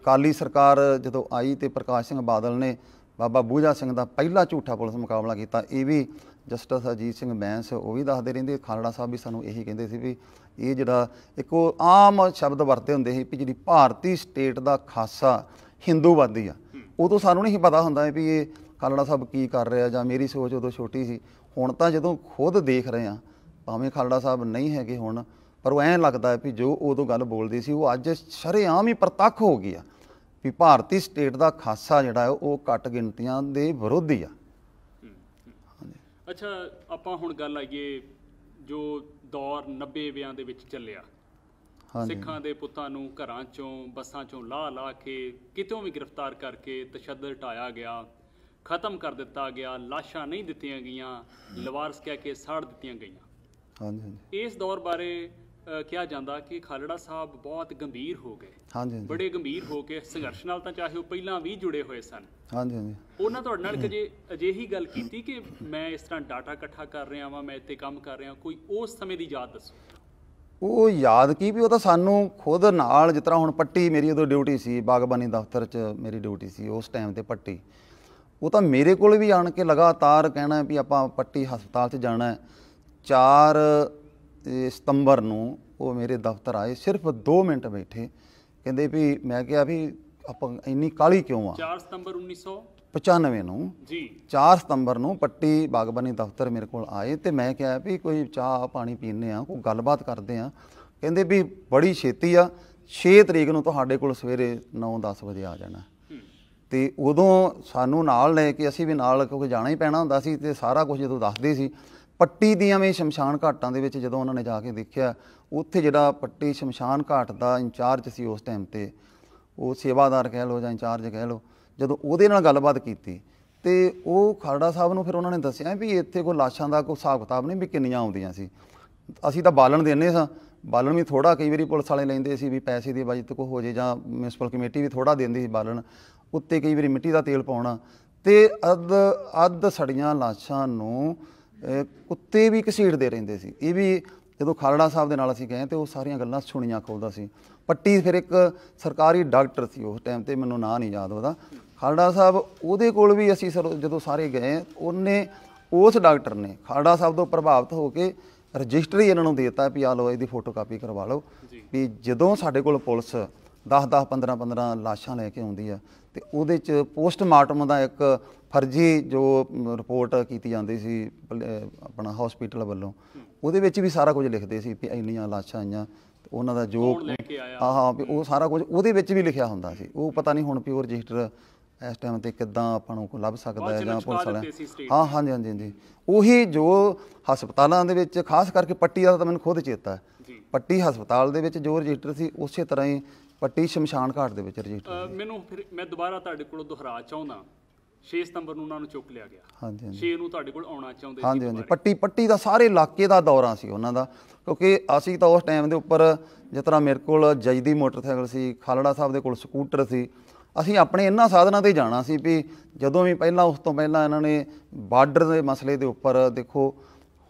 Speaker 2: ਕਾਲੀ ਸਰਕਾਰ ਜਦੋਂ ਆਈ ਤੇ ਪ੍ਰਕਾਸ਼ ਸਿੰਘ ਬਾਦਲ ਨੇ ਬਾਬਾ ਬੂਝਾ ਸਿੰਘ ਦਾ ਪਹਿਲਾ ਝੂਠਾ ਪੁਲਿਸ ਮੁਕਾਬਲਾ ਕੀਤਾ ਇਹ ਵੀ ਜਸਟਿਸ ਅਜੀਤ ਸਿੰਘ ਬੈਂਸ ਉਹ ਵੀ ਦੱਸਦੇ ਰਹਿੰਦੇ ਖਾਲੜਾ ਸਾਹਿਬ ਵੀ ਸਾਨੂੰ ਇਹੀ ਕਹਿੰਦੇ ਸੀ ਵੀ ਇਹ ਜਿਹੜਾ ਇੱਕ ਉਹ ਆਮ ਸ਼ਬਦ ਵਰਤੇ ਹੁੰਦੇ ਸੀ ਵੀ ਜਿਹੜੀ ਭਾਰਤੀ ਸਟੇਟ ਦਾ ਖਾਸਾ ਹਿੰਦੂਵਾਦੀ ਆ ਉਦੋਂ ਸਾਨੂੰ ਨਹੀਂ ਪਤਾ ਹੁੰਦਾ ਵੀ ਇਹ ਖਾਲੜਾ ਸਾਹਿਬ ਕੀ ਕਰ ਰਿਹਾ ਜਾਂ ਮੇਰੀ ਸੋਚ ਉਦੋਂ ਛੋਟੀ ਸੀ ਹੁਣ ਤਾਂ ਜਦੋਂ ਖੁਦ ਦੇਖ ਰਹੇ ਆ ਭਾਵੇਂ ਖਾਲੜਾ ਸਾਹਿਬ ਨਹੀਂ ਹੈਗੇ ਹੁਣ ਪਰ ਉਹ ਐਂ ਲੱਗਦਾ ਵੀ ਜੋ ਉਦੋਂ ਗੱਲ ਬੋਲਦੇ ਸੀ ਉਹ ਅੱਜ ਸ਼ਰੇਆਮ ਹੀ ਪ੍ਰਤੱਖ ਹੋ ਗਈ ਆ ਵੀ ਭਾਰਤੀ ਸਟੇਟ ਦਾ ਖਾਸਾ ਜਿਹੜਾ ਉਹ ਘੱਟ ਗਿਣਤੀਆਂ ਦੇ ਵਿਰੋਧੀ ਆ
Speaker 1: ਅੱਛਾ ਆਪਾਂ ਹੁਣ ਗੱਲ ਆਈਏ ਜੋ ਦੌਰ 90 ਵਿਆਂ ਦੇ ਵਿੱਚ ਚੱਲਿਆ ਸਿੱਖਾਂ ਦੇ ਪੁੱਤਾਂ ਨੂੰ ਘਰਾਂ ਚੋਂ ਬੱਸਾਂ ਚੋਂ ਲਾ ਲਾ ਕੇ ਕਿਤੋਂ ਵੀ ਗ੍ਰਿਫਤਾਰ ਕਰਕੇ ਤਸ਼ੱਦਦ ਟਾਇਆ ਗਿਆ ਖਤਮ ਕਰ ਦਿੱਤਾ ਗਿਆ ਲਾਸ਼ਾਂ ਨਹੀਂ ਦਿੱਤੀਆਂ ਗਈਆਂ ਲਵਾਰਸ ਕਹਿ ਕੇ ਸਾੜ ਦਿੱਤੀਆਂ ਗਈਆਂ ਹਾਂਜੀ ਇਸ ਦੌਰ ਬਾਰੇ ਕਿਹਾ ਜਾਂਦਾ ਕਿ ਖਾਲੜਾ ਸਾਹਿਬ ਬਹੁਤ ਗੰਭੀਰ ਹੋ ਗਏ ਹਾਂਜੀ ਬੜੇ ਗੰਭੀਰ ਹੋ ਕੇ ਸੰਘਰਸ਼ ਨਾਲ ਤਾਂ ਚਾਹੇ ਉਹ ਪਹਿਲਾਂ ਵੀ ਜੁੜੇ ਹੋਏ ਸਨ ਹਾਂਜੀ ਹਾਂਜੀ ਉਹਨਾਂ ਤੁਹਾਡੇ ਨਾਲ ਕਦੇ ਅਜਿਹੀ ਗੱਲ ਕੀਤੀ ਕਿ ਮੈਂ ਇਸ ਤਰ੍ਹਾਂ ਡਾਟਾ ਇਕੱਠਾ ਕਰ ਰਿਹਾ ਹਾਂ ਮੈਂ ਇੱਥੇ ਕੰਮ ਕਰ ਰਿਹਾ ਕੋਈ ਉਸ ਸਮੇਂ ਦੀ ਯਾਦ ਦੱਸੋ
Speaker 2: ਉਹ ਯਾਦ ਕੀ ਵੀ ਉਹ ਤਾਂ ਸਾਨੂੰ ਖੁਦ ਨਾਲ ਜਿਸ ਤਰ੍ਹਾਂ ਹੁਣ ਪੱਟੀ ਮੇਰੀ ਉਦੋਂ ਡਿਊਟੀ ਸੀ ਬਾਗਬਾਨੀ ਦਫ਼ਤਰ 'ਚ ਮੇਰੀ ਡਿਊਟੀ ਸੀ ਉਸ ਟਾਈਮ ਤੇ ਪੱਟੀ ਉਹ ਤਾਂ ਮੇਰੇ ਕੋਲ ਵੀ ਆਣ ਕੇ ਲਗਾਤਾਰ ਕਹਿਣਾ ਵੀ ਆਪਾਂ ਪੱਟੀ ਹਸਪਤਾਲ 'ਚ ਜਾਣਾ ਹੈ ਚਾਰ ਸਤੰਬਰ ਨੂੰ ਉਹ ਮੇਰੇ ਦਫ਼ਤਰ ਆਏ ਸਿਰਫ 2 ਮਿੰਟ ਬੈਠੇ ਕਹਿੰਦੇ ਵੀ ਮੈਂ ਕਿਹਾ ਵੀ ਆਪਾਂ ਇੰਨੀ ਕਾਲੀ ਕਿਉਂ ਆ
Speaker 1: 4 ਸਤੰਬਰ 1900
Speaker 2: 95 ਨੂੰ ਜੀ 4 ਸਤੰਬਰ ਨੂੰ ਪੱਟੀ ਬਾਗਬਾਨੀ ਦਫ਼ਤਰ ਮੇਰੇ ਕੋਲ ਆਏ ਤੇ ਮੈਂ ਕਿਹਾ ਵੀ ਕੋਈ ਚਾਹ ਪਾਣੀ ਪੀਣੇ ਆ ਕੋਈ ਗੱਲਬਾਤ ਕਰਦੇ ਆ ਕਹਿੰਦੇ ਵੀ ਬੜੀ ਛੇਤੀ ਆ 6 ਤਰੀਕ ਨੂੰ ਤੁਹਾਡੇ ਕੋਲ ਸਵੇਰੇ 9-10 ਵਜੇ ਆ ਜਾਣਾ ਤੇ ਉਦੋਂ ਸਾਨੂੰ ਨਾਲ ਲੈ ਕੇ ਅਸੀਂ ਵੀ ਨਾਲ ਕਿਉਂਕਿ ਜਾਣਾ ਹੀ ਪੈਣਾ ਹੁੰਦਾ ਸੀ ਤੇ ਸਾਰਾ ਕੁਝ ਜਦੋਂ ਦੱਸਦੇ ਸੀ ਪੱਟੀ ਦੀਆਂ ਵੀ ਸ਼ਮਸ਼ਾਨ ਘਾਟਾਂ ਦੇ ਵਿੱਚ ਜਦੋਂ ਉਹਨਾਂ ਨੇ ਜਾ ਕੇ ਦੇਖਿਆ ਉੱਥੇ ਜਿਹੜਾ ਪੱਟੀ ਸ਼ਮਸ਼ਾਨ ਘਾਟ ਦਾ ਇੰਚਾਰਜ ਸੀ ਉਸ ਟਾਈਮ ਤੇ ਉਹ ਸੇਵਾਦਾਰ ਕਹਿ ਲੋ ਜਾਂ ਇੰਚਾਰਜ ਕਹਿ ਲੋ ਜਦੋਂ ਉਹਦੇ ਨਾਲ ਗੱਲਬਾਤ ਕੀਤੀ ਤੇ ਉਹ ਖਰੜਾ ਸਾਹਿਬ ਨੂੰ ਫਿਰ ਉਹਨਾਂ ਨੇ ਦੱਸਿਆ ਵੀ ਇੱਥੇ ਕੋਈ ਲਾਸ਼ਾਂ ਦਾ ਕੋਈ ਹਿਸਾਬ ਕਿਤਾਬ ਨਹੀਂ ਵੀ ਕਿੰਨੀਆਂ ਆਉਂਦੀਆਂ ਸੀ ਅਸੀਂ ਤਾਂ ਬਾਲਣ ਦਿੰਨੇ ਸਾਂ ਬਾਲਣ ਵੀ ਥੋੜਾ ਕਈ ਵਾਰੀ ਪੁਲਿਸ ਵਾਲੇ ਲੈਂਦੇ ਸੀ ਵੀ ਪੈਸੇ ਦੀ ਬਜਟ ਕੋ ਹੋ ਜੇ ਜਾਂ ਮਿਊਨਿਸਪਲ ਕਮੇਟੀ ਵੀ ਥੋੜਾ ਦਿੰਦੀ ਸੀ ਬਾਲਣ ਉੱਤੇ ਕਈ ਵਾਰੀ ਮਿੱਟੀ ਦਾ ਤੇਲ ਪਾਉਣਾ ਤੇ ਅੱਧ ਅੱਧ ਸੜੀਆਂ ਲਾਸ਼ਾਂ ਨੂੰ ਕੁੱਤੇ ਵੀ ਘਸੀੜਦੇ ਰਹਿੰਦੇ ਸੀ ਇਹ ਵੀ ਜਦੋਂ ਖਾਲੜਾ ਸਾਹਿਬ ਦੇ ਨਾਲ ਅਸੀਂ ਗਏ ਤੇ ਉਹ ਸਾਰੀਆਂ ਗੱਲਾਂ ਸੁਣੀਆਂ ਖੋਲਦਾ ਸੀ ਪੱਟੀ ਫਿਰ ਇੱਕ ਸਰਕਾਰੀ ਡਾਕਟਰ ਸੀ ਉਸ ਟਾਈਮ ਤੇ ਮੈਨੂੰ ਨਾਂ ਨਹੀਂ ਯਾਦ ਉਹਦਾ ਖਾਲੜਾ ਸਾਹਿਬ ਉਹਦੇ ਕੋਲ ਵੀ ਅਸੀਂ ਜਦੋਂ ਸਾਰੇ ਗਏ ਉਹਨੇ ਉਸ ਡਾਕਟਰ ਨੇ ਖਾਲੜਾ ਸਾਹਿਬ ਤੋਂ ਪ੍ਰਭਾਵਿਤ ਹੋ ਕੇ ਰਜਿਸਟਰ ਹੀ ਇਹਨਾਂ ਨੂੰ ਦਿੱਤਾ ਵੀ ਆ ਲੋ ਇਹਦੀ ਫੋਟੋਕਾਪੀ ਕਰਵਾ ਲਓ ਵੀ ਜਦੋਂ ਸਾਡੇ ਕੋਲ ਪੁਲਿਸ 10 10 15 15 ਲਾਸ਼ਾਂ ਲੈ ਕੇ ਆਉਂਦੀ ਆ ਤੇ ਉਹਦੇ ਚ ਪੋਸਟਮਾਰਟਮ ਦਾ ਇੱਕ ਫਰਜ਼ੀ ਜੋ ਰਿਪੋਰਟ ਕੀਤੀ ਜਾਂਦੀ ਸੀ ਆਪਣਾ ਹਸਪੀਟਲ ਵੱਲੋਂ ਉਹਦੇ ਵਿੱਚ ਵੀ ਸਾਰਾ ਕੁਝ ਲਿਖਦੇ ਸੀ ਕਿ ਇੰਨੀਆਂ ਲਾਸ਼ਾਂ ਆਈਆਂ ਉਹਨਾਂ ਦਾ ਜੋ ਹਾਂ ਹਾਂ ਉਹ ਸਾਰਾ ਕੁਝ ਉਹਦੇ ਵਿੱਚ ਵੀ ਲਿਖਿਆ ਹੁੰਦਾ ਸੀ ਉਹ ਪਤਾ ਨਹੀਂ ਹੁਣ ਪਿਓ ਰਜਿਸਟਰ ਇਸ ਟਾਈਮ ਤੇ ਕਿੱਦਾਂ ਆਪਾਂ ਨੂੰ ਲੱਭ ਸਕਦਾ ਹੈ ਜਾਂ ਪੁਲਿਸ ਵਾਲਾ ਹਾਂ ਜੀ ਹਾਂ ਜੀ ਉਹੀ ਜੋ ਹਸਪਤਾਲਾਂ ਦੇ ਵਿੱਚ ਖਾਸ ਕਰਕੇ ਪੱਟੀ ਦਾ ਤਾਂ ਮੈਨੂੰ ਖੁਦ ਚੇਤਾ ਹੈ ਪੱਟੀ ਹਸਪਤਾਲ ਦੇ ਵਿੱਚ ਜੋ ਰਜਿਸਟਰ ਸੀ ਉਸੇ ਤਰ੍ਹਾਂ ਹੀ ਪੱਟੀ ਸ਼ਮਸ਼ਾਨ ਘਾਟ ਦੇ ਵਿੱਚ ਰਜਿਸਟਰ
Speaker 1: ਮੈਨੂੰ ਫਿਰ ਮੈਂ ਦੁਬਾਰਾ ਤੁਹਾਡੇ ਕੋਲੋਂ ਦੁਹਰਾ ਚਾਹੁੰਦਾ 6 ਸਤੰਬਰ ਨੂੰ ਉਹਨਾਂ ਨੂੰ ਚੁੱਕ ਲਿਆ ਗਿਆ ਹਾਂਜੀ ਹਾਂਜੀ 6 ਨੂੰ ਤੁਹਾਡੇ ਕੋਲ ਆਉਣਾ ਚਾਹੁੰਦੇ ਸੀ ਹਾਂਜੀ
Speaker 2: ਹਾਂਜੀ ਪੱਟੀ ਪੱਟੀ ਦਾ ਸਾਰੇ ਇਲਾਕੇ ਦਾ ਦੌਰਾ ਸੀ ਉਹਨਾਂ ਦਾ ਕਿਉਂਕਿ ਅਸੀਂ ਤਾਂ ਉਸ ਟਾਈਮ ਦੇ ਉੱਪਰ ਜਿਸ ਤਰ੍ਹਾਂ ਮੇਰੇ ਕੋਲ ਜੈਦੀ ਮੋਟਰਸਾਈਕਲ ਸੀ ਖਾਲੜਾ ਸਾਹਿਬ ਦੇ ਕੋਲ ਸਕੂਟਰ ਸੀ ਅਸੀਂ ਆਪਣੇ ਇਹਨਾਂ ਸਾਧਨਾਂ ਤੇ ਜਾਣਾ ਸੀ ਵੀ ਜਦੋਂ ਵੀ ਪਹਿਲਾਂ ਉਸ ਤੋਂ ਪਹਿਲਾਂ ਇਹਨਾਂ ਨੇ ਬਾਰਡਰ ਦੇ ਮਸਲੇ ਦੇ ਉੱਪਰ ਦੇਖੋ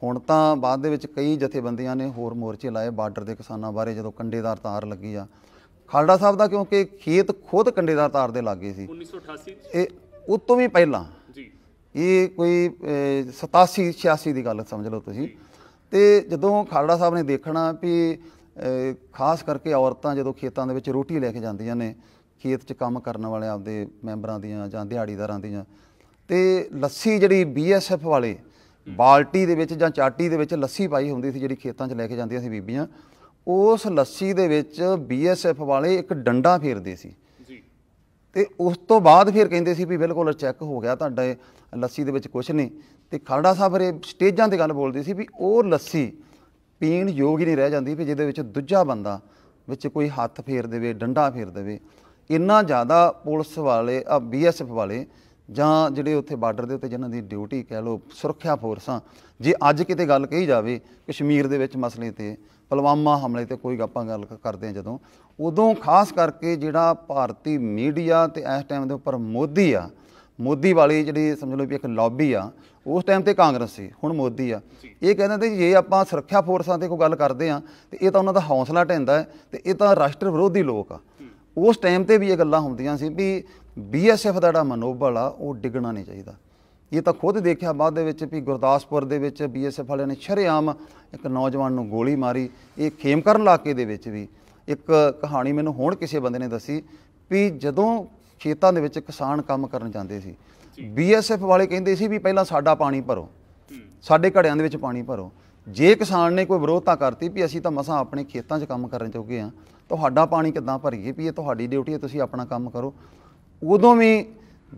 Speaker 2: ਹੁਣ ਤਾਂ ਬਾਅਦ ਦੇ ਵਿੱਚ ਕਈ ਜਥੇਬੰਦੀਆਂ ਨੇ ਹੋਰ ਮੋਰਚੇ ਲਾਏ ਬਾਰਡਰ ਦੇ ਕਿਸਾਨਾਂ ਬਾਰੇ ਜਦੋਂ ਕੰਡੇਦਾਰ ਤਾਰ ਲੱਗੀ ਆ ਖਾਲੜਾ ਸਾਹਿਬ ਦਾ ਕਿਉਂਕਿ ਖੇਤ ਖੁਦ ਕੰਡੇਦਾਰ ਤਾਰ ਦੇ ਲੱਗੇ ਸੀ 1988 ਇਹ ਉਸ ਤੋਂ ਵੀ ਪਹਿਲਾਂ ਜੀ ਇਹ ਕੋਈ 87 86 ਦੀ ਗੱਲ ਸਮਝ ਲਓ ਤੁਸੀਂ ਤੇ ਜਦੋਂ ਖਾਲੜਾ ਸਾਹਿਬ ਨੇ ਦੇਖਣਾ ਵੀ ਖਾਸ ਕਰਕੇ ਔਰਤਾਂ ਜਦੋਂ ਖੇਤਾਂ ਦੇ ਵਿੱਚ ਰੋਟੀ ਲੈ ਕੇ ਜਾਂਦੀਆਂ ਨੇ ਖੇਤ 'ਚ ਕੰਮ ਕਰਨ ਵਾਲੇ ਆਪਦੇ ਮੈਂਬਰਾਂ ਦੀਆਂ ਜਾਂ ਦਿਹਾੜੀਦਾਰਾਂ ਦੀਆਂ ਤੇ ਲੱਸੀ ਜਿਹੜੀ ਬੀਐਸਐਫ ਵਾਲੇ ਬਾਲਟੀ ਦੇ ਵਿੱਚ ਜਾਂ ਚਾਟੀ ਦੇ ਵਿੱਚ ਲੱਸੀ ਪਾਈ ਹੁੰਦੀ ਸੀ ਜਿਹੜੀ ਖੇਤਾਂ 'ਚ ਲੈ ਕੇ ਜਾਂਦੀਆਂ ਸੀ ਬੀਬੀਆਂ ਉਸ ਲੱਸੀ ਦੇ ਵਿੱਚ ਬੀਐਸਐਫ ਵਾਲੇ ਇੱਕ ਡੰਡਾ ਫੇਰਦੇ ਸੀ ਤੇ ਉਸ ਤੋਂ ਬਾਅਦ ਫਿਰ ਕਹਿੰਦੇ ਸੀ ਵੀ ਬਿਲਕੁਲ ਚੈੱਕ ਹੋ ਗਿਆ ਤੁਹਾਡੇ ਲੱਸੀ ਦੇ ਵਿੱਚ ਕੁਝ ਨਹੀਂ ਤੇ ਖਰੜਾ ਸਾਹਿਬ ਰੇ ਸਟੇਜਾਂ ਤੇ ਗੱਲ ਬੋਲਦੇ ਸੀ ਵੀ ਉਹ ਲੱਸੀ ਪੀਣ ਯੋਗ ਹੀ ਨਹੀਂ ਰਹਿ ਜਾਂਦੀ ਵੀ ਜਿਹਦੇ ਵਿੱਚ ਦੂਜਾ ਬੰਦਾ ਵਿੱਚ ਕੋਈ ਹੱਥ ਫੇਰ ਦੇਵੇ ਡੰਡਾ ਫੇਰ ਦੇਵੇ ਇੰਨਾ ਜ਼ਿਆਦਾ ਪੁਲਿਸ ਵਾਲੇ ਆ ਬੀਐਸਐਫ ਵਾਲੇ ਜਾਂ ਜਿਹੜੇ ਉੱਥੇ ਬਾਰਡਰ ਦੇ ਉੱਤੇ ਜਿਨ੍ਹਾਂ ਦੀ ਡਿਊਟੀ ਕਹਿ ਲੋ ਸੁਰੱਖਿਆ ਫੋਰਸਾਂ ਜੇ ਅੱਜ ਕਿਤੇ ਗੱਲ ਕਹੀ ਜਾਵੇ ਕਸ਼ਮੀਰ ਦੇ ਵਿੱਚ ਮਸਲੇ ਤੇ ਪਲਵਾਮਾ ਹਮਲੇ ਤੇ ਕੋਈ ਗੱਪਾਂ ਗੱਲ ਕਰਦੇ ਆ ਜਦੋਂ ਉਦੋਂ ਖਾਸ ਕਰਕੇ ਜਿਹੜਾ ਭਾਰਤੀ ਮੀਡੀਆ ਤੇ ਇਸ ਟਾਈਮ ਦੇ ਉੱਪਰ ਮੋਦੀ ਆ ਮੋਦੀ ਵਾਲੀ ਜਿਹੜੀ ਸਮਝ ਲਓ ਵੀ ਇੱਕ ਲੌਬੀ ਆ ਉਸ ਟਾਈਮ ਤੇ ਕਾਂਗਰਸ ਸੀ ਹੁਣ ਮੋਦੀ ਆ ਇਹ ਕਹਿੰਦਾ ਤੇ ਜੇ ਆਪਾਂ ਸੁਰੱਖਿਆ ਫੋਰਸਾਂ ਤੇ ਕੋਈ ਗੱਲ ਕਰਦੇ ਆ ਤੇ ਇਹ ਤਾਂ ਉਹਨਾਂ ਦਾ ਹੌਸਲਾ ਢੈਂਦਾ ਹੈ ਤੇ ਇਹ ਤਾਂ ਰਾਸ਼ਟਰ ਵਿਰੋਧੀ ਲੋਕ ਆ ਉਸ ਟਾਈਮ ਤੇ ਵੀ ਇਹ ਗੱਲਾਂ ਹੁੰਦੀਆਂ ਸੀ ਵੀ ਬੀਐਸਐਫ ਦਾ ਜਿਹੜਾ ਮਨੋਬਲ ਆ ਉਹ ਡਿੱਗਣਾ ਨਹੀਂ ਚਾਹੀਦਾ ਇਹ ਤਾਂ ਖੁਦ ਦੇਖਿਆ ਬਾਅਦ ਦੇ ਵਿੱਚ ਵੀ ਗੁਰਦਾਸਪੁਰ ਦੇ ਵਿੱਚ ਬੀਐਸਐਫ ਵਾਲਿਆਂ ਨੇ ਸ਼ਰੇਆਮ ਇੱਕ ਨੌਜਵਾਨ ਨੂੰ ਗੋਲੀ ਮਾਰੀ ਇਹ ਖੇਮਕਰਨ ਇਲਾਕੇ ਦੇ ਵਿੱਚ ਵੀ ਇੱਕ ਕਹਾਣੀ ਮੈਨੂੰ ਹੁਣ ਕਿਸੇ ਬੰਦੇ ਨੇ ਦੱਸੀ ਵੀ ਜਦੋਂ ਖੇਤਾਂ ਦੇ ਵਿੱਚ ਕਿਸਾਨ ਕੰਮ ਕਰਨ ਜਾਂਦੇ ਸੀ ਬੀਐਸਐਫ ਵਾਲੇ ਕਹਿੰਦੇ ਸੀ ਵੀ ਪਹਿਲਾਂ ਸਾਡਾ ਪਾਣੀ ਭਰੋ ਸਾਡੇ ਘੜਿਆਂ ਦੇ ਵਿੱਚ ਪਾਣੀ ਭਰੋ ਜੇ ਕਿਸਾਨ ਨੇ ਕੋਈ ਵਿਰੋਧਤਾ ਕਰਤੀ ਵੀ ਅਸੀਂ ਤਾਂ ਮਸਾਂ ਆਪਣੇ ਖੇਤਾਂ 'ਚ ਕੰਮ ਕਰਨ ਜੋਗੇ ਆ ਤੁਹਾਡਾ ਪਾਣੀ ਕਿੱਦਾਂ ਭਰੀਏ ਵੀ ਇਹ ਤੁਹਾਡੀ ਡਿਊਟੀ ਹੈ ਤੁਸੀਂ ਆਪਣਾ ਕੰਮ ਕਰੋ ਉਦੋਂ ਵੀ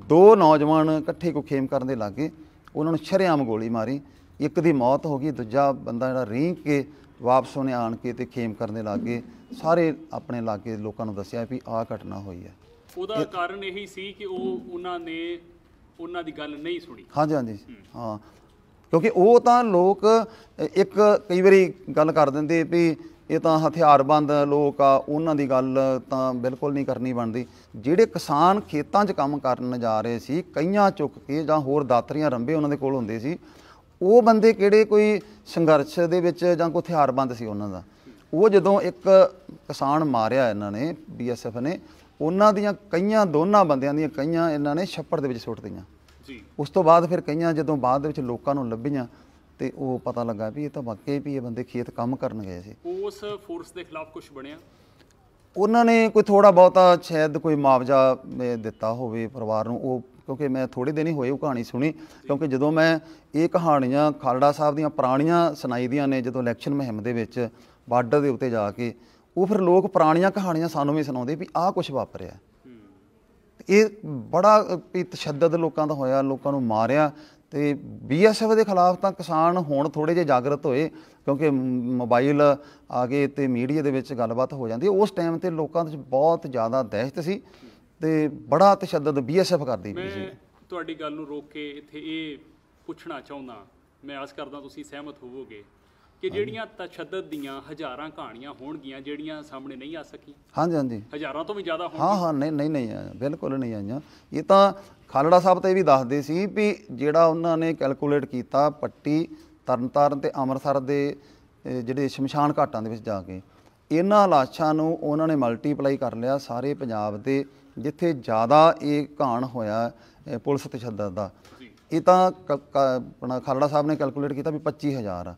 Speaker 2: ਦੋ ਨੌਜਵਾਨ ਇਕੱਠੇ ਕੋ ਖੇਮ ਕਰਨ ਦੇ ਲੱਗੇ ਉਹਨਾਂ ਨੂੰ ਸ਼ਰੇਆਮ ਗੋਲੀ ਮਾਰੀ ਇੱਕ ਦੀ ਮੌਤ ਹੋ ਗਈ ਦੂਜਾ ਬੰਦਾ ਜਿਹੜਾ ਰੀਂਕ ਕੇ ਵਾਪਸ ਉਹਨੇ ਆਣ ਕੇ ਤੇ ਖੇਮ ਕਰਨ ਦੇ ਸਾਰੇ ਆਪਣੇ ਲਾਗੇ ਲੋਕਾਂ ਨੂੰ ਦੱਸਿਆ ਵੀ ਆਹ ਘਟਨਾ ਹੋਈ ਹੈ ਉਹਦਾ
Speaker 1: ਕਾਰਨ ਇਹੀ ਸੀ ਕਿ ਉਹ ਉਹਨਾਂ ਨੇ ਉਹਨਾਂ ਦੀ ਗੱਲ ਨਹੀਂ ਸੁਣੀ ਹਾਂਜੀ ਹਾਂਜੀ
Speaker 2: ਹਾਂ ਕਿਉਂਕਿ ਉਹ ਤਾਂ ਲੋਕ ਇੱਕ ਕਈ ਵਾਰੀ ਗੱਲ ਕਰ ਦਿੰਦੇ ਵੀ ਇਹ ਤਾਂ ਹਥਿਆਰਬੰਦ ਲੋਕ ਆ ਉਹਨਾਂ ਦੀ ਗੱਲ ਤਾਂ ਬਿਲਕੁਲ ਨਹੀਂ ਕਰਨੀ ਬਣਦੀ ਜਿਹੜੇ ਕਿਸਾਨ ਖੇਤਾਂ 'ਚ ਕੰਮ ਕਰਨ ਜਾ ਰਹੇ ਸੀ ਕਈਆਂ ਚੁੱਕ ਕੇ ਜਾਂ ਹੋਰ ਦਾਤਰੀਆਂ ਰੰਬੇ ਉਹਨਾਂ ਦੇ ਕੋਲ ਹੁੰਦੇ ਸੀ ਉਹ ਬੰਦੇ ਕਿਹੜੇ ਕੋਈ ਸੰਘਰਸ਼ ਦੇ ਵਿੱਚ ਜਾਂ ਕੋਈ ਹਥਿਆਰਬੰਦ ਸੀ ਉਹਨਾਂ ਦਾ ਉਹ ਜਦੋਂ ਇੱਕ ਕਿਸਾਨ ਮਾਰਿਆ ਇਹਨਾਂ ਨੇ ਬੀਐਸਐਫ ਨੇ ਉਹਨਾਂ ਦੀਆਂ ਕਈਆਂ ਦੋਨਾਂ ਬੰਦਿਆਂ ਦੀਆਂ ਕਈਆਂ ਇਹਨਾਂ ਨੇ ਛੱਪੜ ਦੇ ਵਿੱਚ ਸੁੱਟ ਦਿੱਤੀਆਂ ਜੀ ਉਸ ਤੋਂ ਬਾਅਦ ਫਿਰ ਕਈਆਂ ਜਦੋਂ ਬਾਅਦ ਦੇ ਵਿੱਚ ਲੋਕਾਂ ਨੂੰ ਲੱਭੀਆਂ ਤੇ ਉਹ ਪਤਾ ਲੱਗਾ ਵੀ ਇਹ ਤਾਂ ਵਾਕਈ ਵੀ ਇਹ ਬੰਦੇ ਖੇਤ ਕੰਮ ਕਰਨ ਗਏ ਸੀ
Speaker 1: ਉਸ ਫੋਰਸ ਦੇ ਖਿਲਾਫ ਕੁਝ ਬਣਿਆ
Speaker 2: ਉਹਨਾਂ ਨੇ ਕੋਈ ਥੋੜਾ ਬਹੁਤਾ ਸ਼ਾਇਦ ਕੋਈ ਮੁਆਵਜ਼ਾ ਦਿੱਤਾ ਹੋਵੇ ਪਰਿਵਾਰ ਨੂੰ ਉਹ ਕਿਉਂਕਿ ਮੈਂ ਥੋੜੇ ਦਿਨ ਹੀ ਹੋਏ ਉਹ ਕਹਾਣੀ ਸੁਣੀ ਕਿਉਂਕਿ ਜਦੋਂ ਮੈਂ ਇਹ ਕਹਾਣੀਆਂ ਖਾਲੜਾ ਸਾਹਿਬ ਦੀਆਂ ਪੁਰਾਣੀਆਂ ਸੁਣਾਈ ਦੀਆਂ ਨੇ ਜਦੋਂ ਇਲੈਕਸ਼ਨ ਮਹਿਮ ਦੇ ਵਿੱਚ ਬਾਰਡਰ ਦੇ ਉੱਤੇ ਜਾ ਕੇ ਉਹ ਫਿਰ ਲੋਕ ਪੁਰਾਣੀਆਂ ਕਹਾਣੀਆਂ ਸਾਨੂੰ ਵੀ ਸੁਣਾਉਂਦੇ ਵੀ ਆਹ ਕੁਝ ਵਾਪਰਿਆ ਇਹ ਬੜਾ ਤਸ਼ੱਦਦ ਲੋਕਾਂ ਦਾ ਹੋਇਆ ਲੋਕਾਂ ਨੂੰ ਮਾਰਿਆ ਤੇ ਬੀਐਸਐਫ ਦੇ ਖਿਲਾਫ ਤਾਂ ਕਿਸਾਨ ਹੁਣ ਥੋੜੇ ਜਿਹਾ ਜਾਗਰਤ ਹੋਏ ਕਿਉਂਕਿ ਮੋਬਾਈਲ ਆ ਗਏ ਤੇ ਮੀਡੀਆ ਦੇ ਵਿੱਚ ਗੱਲਬਾਤ ਹੋ ਜਾਂਦੀ ਉਸ ਟਾਈਮ ਤੇ ਲੋਕਾਂ ਦੇ ਵਿੱਚ ਬਹੁਤ ਜ਼ਿਆਦਾ ਦਹਿਸ਼ਤ ਸੀ ਤੇ ਬੜਾ ਤਸ਼ੱਦਦ ਬੀਐਸਐਫ ਕਰਦੀ ਪਈ ਸੀ
Speaker 1: ਤੁਹਾਡੀ ਗੱਲ ਨੂੰ ਰੋਕ ਕੇ ਇੱਥੇ ਇਹ ਪੁੱਛਣਾ ਚਾਹੁੰਦਾ ਮੈਂ ਆਸ ਕਰਦਾ ਤੁਸੀਂ ਸਹਿਮਤ ਹੋਵੋਗੇ ਕਿ ਜਿਹੜੀਆਂ ਤਸ਼ੱਦਦ ਦੀਆਂ ਹਜ਼ਾਰਾਂ ਕਹਾਣੀਆਂ ਹੋਣਗੀਆਂ ਜਿਹੜੀਆਂ ਸਾਹਮਣੇ ਨਹੀਂ ਆ ਸਕੀਆਂ ਹਾਂਜੀ ਹਾਂਜੀ ਹਜ਼ਾਰਾਂ ਤੋਂ ਵੀ ਜ਼ਿਆਦਾ ਹੋਣਗੀਆਂ ਹਾਂ ਹਾਂ
Speaker 2: ਨਹੀਂ ਨਹੀਂ ਨਹੀਂ ਆਇਆ ਬਿਲਕੁਲ ਨਹੀਂ ਆਈਆਂ ਇਹ ਤਾਂ ਖਾਲੜਾ ਸਾਹਿਬ ਤੇ ਵੀ ਦੱਸਦੇ ਸੀ ਵੀ ਜਿਹੜਾ ਉਹਨਾਂ ਨੇ ਕੈਲਕੂਲੇਟ ਕੀਤਾ ਪੱਟੀ ਤਰਨਤਾਰਨ ਤੇ ਅੰਮ੍ਰਿਤਸਰ ਦੇ ਜਿਹੜੇ ਸ਼ਮਸ਼ਾਨ ਘਾਟਾਂ ਦੇ ਵਿੱਚ ਜਾ ਕੇ ਇਹਨਾਂ ਲਾਸ਼ਾਂ ਨੂੰ ਉਹਨਾਂ ਨੇ ਮਲਟੀਪਲਾਈ ਕਰ ਲਿਆ ਸਾਰੇ ਪੰਜਾਬ ਦੇ ਜਿੱਥੇ ਜ਼ਿਆਦਾ ਇਹ ਘਾਣ ਹੋਇਆ ਪੁਲਿਸ ਤਸ਼ੱਦਦ ਦਾ ਇਹ ਤਾਂ ਆਪਣਾ ਖਾਲੜਾ ਸਾਹਿਬ ਨੇ ਕੈਲਕੂਲੇਟ ਕੀਤਾ ਵੀ 25000 ਆ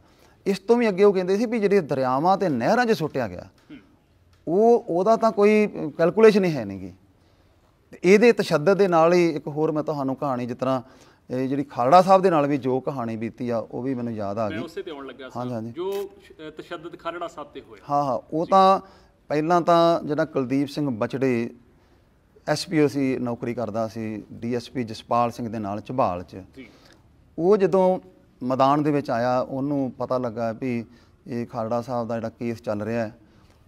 Speaker 2: ਇਸ ਤੋਂ ਵੀ ਅੱਗੇ ਉਹ ਕਹਿੰਦੇ ਸੀ ਵੀ ਜਿਹੜੇ ਦਰਿਆਵਾਂ ਤੇ ਨਹਿਰਾਂ 'ਚ ਸੁੱਟਿਆ ਗਿਆ ਉਹ ਉਹਦਾ ਤਾਂ ਕੋਈ ਕੈਲਕੂਲੇਸ਼ਨ ਹੀ ਹੈ ਨਹੀਂਗੀ ਇਹਦੇ ਤਸ਼ੱਦਦ ਦੇ ਨਾਲ ਹੀ ਇੱਕ ਹੋਰ ਮੈਂ ਤੁਹਾਨੂੰ ਕਹਾਣੀ ਜਿਸ ਤਰ੍ਹਾਂ ਇਹ ਜਿਹੜੀ ਖਾਲੜਾ ਸਾਹਿਬ ਦੇ ਨਾਲ ਵੀ ਜੋ ਕਹਾਣੀ ਬੀਤੀ ਆ ਉਹ ਵੀ ਮੈਨੂੰ ਯਾਦ ਆ ਗਈ ਮੈਂ ਉਸੇ ਤੇ ਆਉਣ ਲੱਗਾ ਸੀ
Speaker 1: ਜੋ ਤਸ਼ੱਦਦ ਖਾਲੜਾ ਸਾਹਿਬ ਤੇ ਹੋਇਆ
Speaker 2: ਹਾਂ ਹਾਂ ਉਹ ਤਾਂ ਪਹਿਲਾਂ ਤਾਂ ਜਿਹੜਾ ਕੁਲਦੀਪ ਸਿੰਘ ਬਚੜੇ ਐਸਪੀਓ ਸੀ ਨੌਕਰੀ ਕਰਦਾ ਸੀ ਡੀਐਸਪੀ ਜਸਪਾਲ ਸਿੰਘ ਦੇ ਨਾਲ ਝਬਾਲ 'ਚ ਉਹ ਜਦੋਂ ਮੈਦਾਨ ਦੇ ਵਿੱਚ ਆਇਆ ਉਹਨੂੰ ਪਤਾ ਲੱਗਾ ਵੀ ਇਹ ਖਾਲੜਾ ਸਾਹਿਬ ਦਾ ਜਿਹੜਾ ਕੇਸ ਚੱਲ ਰਿਹਾ ਹੈ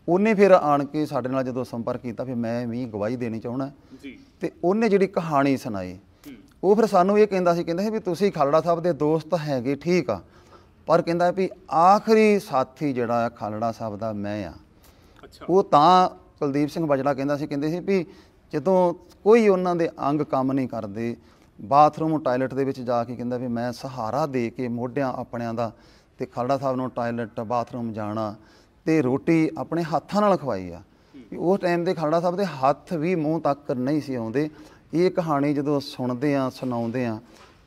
Speaker 2: ਉਹਨੇ ਫਿਰ ਆਣ ਕੇ ਸਾਡੇ ਨਾਲ ਜਦੋਂ ਸੰਪਰਕ ਕੀਤਾ ਫਿਰ ਮੈਂ ਵੀ ਗਵਾਹੀ ਦੇਣੀ ਚਾਹਣਾ ਤੇ ਉਹਨੇ ਜਿਹੜੀ ਕਹਾਣੀ ਸੁਣਾਈ ਉਹ ਫਿਰ ਸਾਨੂੰ ਇਹ ਕਹਿੰਦਾ ਸੀ ਕਹਿੰਦਾ ਸੀ ਵੀ ਤੁਸੀਂ ਖਾਲੜਾ ਸਾਹਿਬ ਦੇ ਦੋਸਤ ਹੈਗੇ ਠੀਕ ਆ ਪਰ ਕਹਿੰਦਾ ਵੀ ਆਖਰੀ ਸਾਥੀ ਜਿਹੜਾ ਆ ਖਾਲੜਾ ਸਾਹਿਬ ਦਾ ਮੈਂ ਆ ਉਹ ਤਾਂ ਕੁਲਦੀਪ ਸਿੰਘ ਬਜੜਾ ਕਹਿੰਦਾ ਸੀ ਕਹਿੰਦੇ ਸੀ ਵੀ ਜਦੋਂ ਕੋਈ ਉਹਨਾਂ ਦੇ ਅੰਗ ਕੰਮ ਨਹੀਂ ਕਰਦੇ ਬਾਥਰੂਮ ਟਾਇਲਟ ਦੇ ਵਿੱਚ ਜਾ ਕੇ ਕਹਿੰਦਾ ਵੀ ਮੈਂ ਸਹਾਰਾ ਦੇ ਕੇ ਮੋਢਿਆਂ ਆਪਣਿਆਂ ਦਾ ਤੇ ਖਾਲੜਾ ਸਾਹਿਬ ਨੂੰ ਟਾਇਲਟ ਬਾਥਰੂਮ ਜਾਣਾ ਤੇ ਰੋਟੀ ਆਪਣੇ ਹੱਥਾਂ ਨਾਲ ਖਵਾਈ ਆ ਉਸ ਟਾਈਮ ਦੇ ਖਾਲੜਾ ਸਾਹਿਬ ਦੇ ਹੱਥ ਵੀ ਮੂੰਹ ਤੱਕ ਨਹੀਂ ਸੀ ਆਉਂਦੇ ਇਹ ਕਹਾਣੀ ਜਦੋਂ ਸੁਣਦੇ ਆ ਸੁਣਾਉਂਦੇ ਆ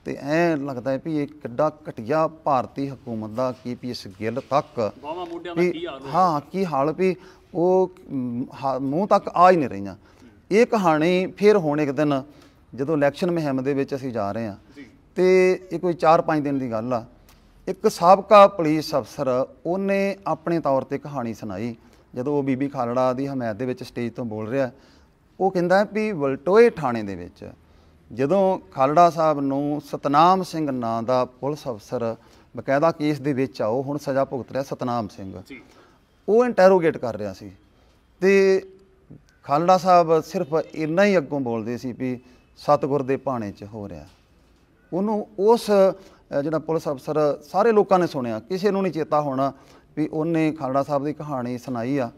Speaker 2: ਤੇ ਐ ਲੱਗਦਾ ਵੀ ਇਹ ਕਿੱਡਾ ਘਟਿਆ ਭਾਰਤੀ ਹਕੂਮਤ ਦਾ ਕੀ ਵੀ ਇਸ ਗਿੱਲ ਤੱਕ ਬਾਵਾ ਮੋਢਿਆਂ ਦਾ ਕੀ ਹਾਲ ਹਾਂ ਕੀ ਹਾਲ ਵੀ ਉਹ ਮੂੰਹ ਤੱਕ ਆ ਹੀ ਨਹੀਂ ਰਹੀਆਂ ਇਹ ਕਹਾਣੀ ਫਿਰ ਹੁਣ ਇੱਕ ਦਿਨ ਜਦੋਂ ਇਲੈਕਸ਼ਨ ਮਹਿਮ ਦੇ ਵਿੱਚ ਅਸੀਂ ਜਾ ਰਹੇ ਆ ਤੇ ਇਹ ਕੋਈ 4-5 ਦਿਨ ਦੀ ਗੱਲ ਆ ਇੱਕ ਸਾਬਕਾ ਪੁਲਿਸ ਅਫਸਰ ਉਹਨੇ ਆਪਣੇ ਤੌਰ ਤੇ ਕਹਾਣੀ ਸੁਣਾਈ ਜਦੋਂ ਉਹ ਬੀਬੀ ਖਾਲੜਾ ਦੀ ਹਮਾਇਤ ਦੇ ਵਿੱਚ ਸਟੇਜ ਤੋਂ ਬੋਲ ਰਿਹਾ ਉਹ ਕਹਿੰਦਾ ਵੀ ਵਲਟੋਏ ਥਾਣੇ ਦੇ ਵਿੱਚ ਜਦੋਂ ਖਾਲੜਾ ਸਾਹਿਬ ਨੂੰ ਸਤਨਾਮ ਸਿੰਘ ਨਾਂ ਦਾ ਪੁਲਿਸ ਅਫਸਰ ਬਕਾਇਦਾ ਕੇਸ ਦੇ ਵਿੱਚ ਆਉ ਹੁਣ ਸਜ਼ਾ ਭੁਗਤ ਰਿਹਾ ਸਤਨਾਮ ਸਿੰਘ ਉਹ ਇੰਟਰੋਗੇਟ ਕਰ ਰਿਹਾ ਸੀ ਤੇ ਖਾਲੜਾ ਸਾਹਿਬ ਸਿਰਫ ਇੰਨਾ ਹੀ ਅੱਗੋਂ ਬੋਲਦੇ ਸੀ ਵੀ ਸਤਗੁਰ ਦੇ ਭਾਣੇ 'ਚ ਹੋ ਰਿਹਾ ਉਹਨੂੰ ਉਸ ਜਿਹੜਾ ਪੁਲਿਸ ਅਫਸਰ ਸਾਰੇ ਲੋਕਾਂ ਨੇ ਸੁਣਿਆ ਕਿਸੇ ਨੂੰ ਨਹੀਂ ਚੇਤਾ ਹੋਣਾ ਵੀ ਉਹਨੇ ਖਾਲੜਾ ਸਾਹਿਬ ਦੀ ਕਹਾਣੀ ਸੁਣਾਈ ਆ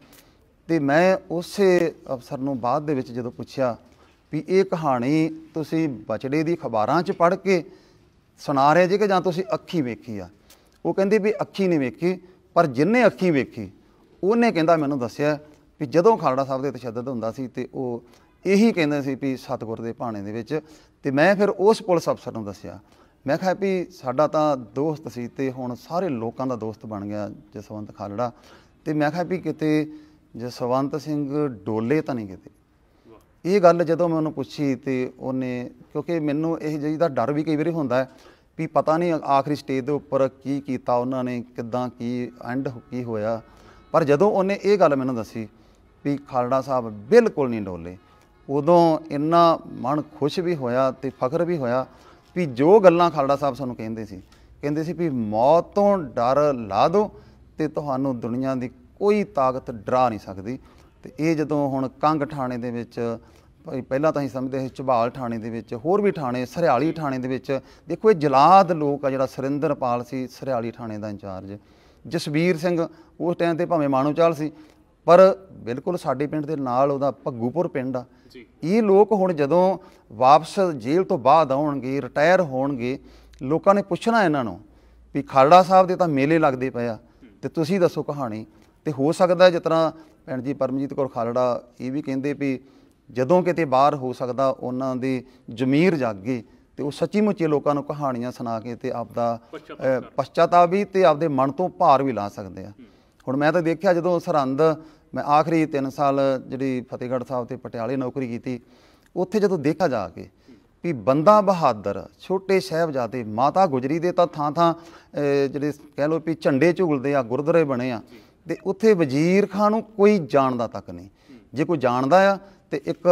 Speaker 2: ਤੇ ਮੈਂ ਉਸੇ ਅਫਸਰ ਨੂੰ ਬਾਅਦ ਦੇ ਵਿੱਚ ਜਦੋਂ ਪੁੱਛਿਆ ਵੀ ਇਹ ਕਹਾਣੀ ਤੁਸੀਂ ਬਚੜੇ ਦੀ ਖਬਰਾਂ 'ਚ ਪੜ੍ਹ ਕੇ ਸੁਣਾ ਰਹੇ ਜੀ ਕਿ ਜਾਂ ਤੁਸੀਂ ਅੱਖੀ ਵੇਖੀ ਆ ਉਹ ਕਹਿੰਦੀ ਵੀ ਅੱਖੀ ਨਹੀਂ ਵੇਖੀ ਪਰ ਜਿੰਨੇ ਅੱਖੀ ਵੇਖੀ ਉਹਨੇ ਕਹਿੰਦਾ ਮੈਨੂੰ ਦੱਸਿਆ ਵੀ ਜਦੋਂ ਖਾਲੜਾ ਸਾਹਿਬ ਦੇ ਤਸ਼ੱਦਦ ਹੁੰਦਾ ਸੀ ਤੇ ਉਹ ਇਹੀ ਕਹਿੰਦੇ ਸੀ ਵੀ ਸਤਗੁਰ ਦੇ ਭਾਣੇ ਦੇ ਵਿੱਚ ਤੇ ਮੈਂ ਫਿਰ ਉਸ ਪੁਲਿਸ ਅਫਸਰ ਨੂੰ ਦੱਸਿਆ ਮੈਂ ਕਿਹਾ ਵੀ ਸਾਡਾ ਤਾਂ ਦੋਸਤ ਸੀ ਤੇ ਹੁਣ ਸਾਰੇ ਲੋਕਾਂ ਦਾ ਦੋਸਤ ਬਣ ਗਿਆ ਜਸਵੰਤ ਖਾਲੜਾ ਤੇ ਮੈਂ ਕਿਹਾ ਵੀ ਕਿਤੇ ਜਸਵੰਤ ਸਿੰਘ ਡੋਲੇ ਤਾਂ ਨਹੀਂ ਕਿਤੇ ਇਹ ਗੱਲ ਜਦੋਂ ਮੈਂ ਉਹਨੂੰ ਪੁੱਛੀ ਤੇ ਉਹਨੇ ਕਿਉਂਕਿ ਮੈਨੂੰ ਇਹ ਜਿਹੀ ਦਾ ਡਰ ਵੀ ਕਈ ਵਾਰੀ ਹੁੰਦਾ ਹੈ ਵੀ ਪਤਾ ਨਹੀਂ ਆਖਰੀ ਸਟੇਜ ਦੇ ਉੱਪਰ ਕੀ ਕੀਤਾ ਉਹਨਾਂ ਨੇ ਕਿਦਾਂ ਕੀ ਐਂਡ ਕੀ ਹੋਇਆ ਪਰ ਜਦੋਂ ਉਹਨੇ ਇਹ ਗੱਲ ਮੈਨੂੰ ਦੱਸੀ ਵੀ ਖਾਲੜਾ ਸਾਹਿਬ ਬਿਲਕੁਲ ਨਹੀਂ ਡੋਲੇ ਉਦੋਂ ਇੰਨਾ ਮਨ ਖੁਸ਼ ਵੀ ਹੋਇਆ ਤੇ ਫਖਰ ਵੀ ਹੋਇਆ ਵੀ ਜੋ ਗੱਲਾਂ ਖਾਲੜਾ ਸਾਹਿਬ ਸਾਨੂੰ ਕਹਿੰਦੇ ਸੀ ਕਹਿੰਦੇ ਸੀ ਵੀ ਮੌਤ ਤੋਂ ਡਰ ਲਾ ਦਿਓ ਤੇ ਤੁਹਾਨੂੰ ਦੁਨੀਆ ਦੀ ਕੋਈ ਤਾਕਤ ਡਰਾ ਨਹੀਂ ਸਕਦੀ ਤੇ ਇਹ ਜਦੋਂ ਹੁਣ ਕੰਗ ਠਾਣੇ ਦੇ ਵਿੱਚ ਪਹਿਲਾਂ ਤਾਂ ਹੀ ਸਮਝਦੇ ਸੀ ਝਬਾਲ ਥਾਣੇ ਦੇ ਵਿੱਚ ਹੋਰ ਵੀ ਥਾਣੇ ਸਰਿਆਲੀ ਥਾਣੇ ਦੇ ਵਿੱਚ ਦੇਖੋ ਇਹ ਜਲਾਦ ਲੋਕ ਆ ਜਿਹੜਾ ਸਰਿੰਦਰਪਾਲ ਸੀ ਸਰਿਆਲੀ ਥਾਣੇ ਦਾ ਇੰਚਾਰਜ ਜਸਵੀਰ ਸਿੰਘ ਉਸ ਟਾਈਮ ਤੇ ਭਾਵੇਂ ਮਾਨੂਚਾਲ ਸੀ ਪਰ ਬਿਲਕੁਲ ਸਾਡੇ ਪਿੰਡ ਦੇ ਨਾਲ ਉਹਦਾ ਭੱਗੂਪੁਰ ਪਿੰਡ ਆ ਇਹ ਲੋਕ ਹੁਣ ਜਦੋਂ ਵਾਪਸ ਜੇਲ੍ਹ ਤੋਂ ਬਾਅਦ ਆਉਣਗੇ ਰਿਟਾਇਰ ਹੋਣਗੇ ਲੋਕਾਂ ਨੇ ਪੁੱਛਣਾ ਇਹਨਾਂ ਨੂੰ ਵੀ ਖਾਲੜਾ ਸਾਹਿਬ ਦੇ ਤਾਂ ਮੇਲੇ ਲੱਗਦੇ ਪਏ ਆ ਤੇ ਤੁਸੀਂ ਦੱਸੋ ਕਹਾਣੀ ਤੇ ਹੋ ਸਕਦਾ ਜਿਸ ਤਰ੍ਹਾਂ ਭੈਣ ਜੀ ਪਰਮਜੀਤ ਕੌਰ ਖਾਲੜਾ ਇਹ ਵੀ ਕਹਿੰਦੇ ਵੀ ਜਦੋਂ ਕਿਤੇ ਬਾਹਰ ਹੋ ਸਕਦਾ ਉਹਨਾਂ ਦੀ ਜ਼ਮੀਰ ਜਾਗੇ ਤੇ ਉਹ ਸੱਚੀ ਮੁੱਚੀ ਲੋਕਾਂ ਨੂੰ ਕਹਾਣੀਆਂ ਸੁਣਾ ਕੇ ਤੇ ਆਪਦਾ ਪਛਤਾਵਾ ਵੀ ਤੇ ਆਪਦੇ ਮਨ ਤੋਂ ਭਾਰ ਵੀ ਲਾ ਸਕਦੇ ਆ ਹੁਣ ਮੈਂ ਤਾਂ ਦੇਖਿਆ ਜਦੋਂ ਸਰੰਦ ਮੈਂ ਆਖਰੀ 3 ਸਾਲ ਜਿਹੜੀ ਫਤਿਹਗੜ੍ਹ ਸਾਹਿਬ ਤੇ ਪਟਿਆਲੇ ਨੌਕਰੀ ਕੀਤੀ ਉੱਥੇ ਜਦੋਂ ਦੇਖਿਆ ਜਾ ਕੇ ਵੀ ਬੰਦਾ ਬਹਾਦਰ ਛੋਟੇ ਸਹਿਬਜ਼ਾਦੇ ਮਾਤਾ ਗੁਜਰੀ ਦੇ ਤਾਂ ਥਾਂ ਥਾਂ ਜਿਹੜੇ ਕਹਿ ਲੋ ਵੀ ਝੰਡੇ ਝੂਲਦੇ ਆ ਗੁਰਦੁਆਰੇ ਬਣੇ ਆ ਤੇ ਉੱਥੇ ਵਜ਼ੀਰ ਖਾਨ ਨੂੰ ਕੋਈ ਜਾਣਦਾ ਤੱਕ ਨਹੀਂ ਜੇ ਕੋਈ ਜਾਣਦਾ ਆ ਤੇ ਇੱਕ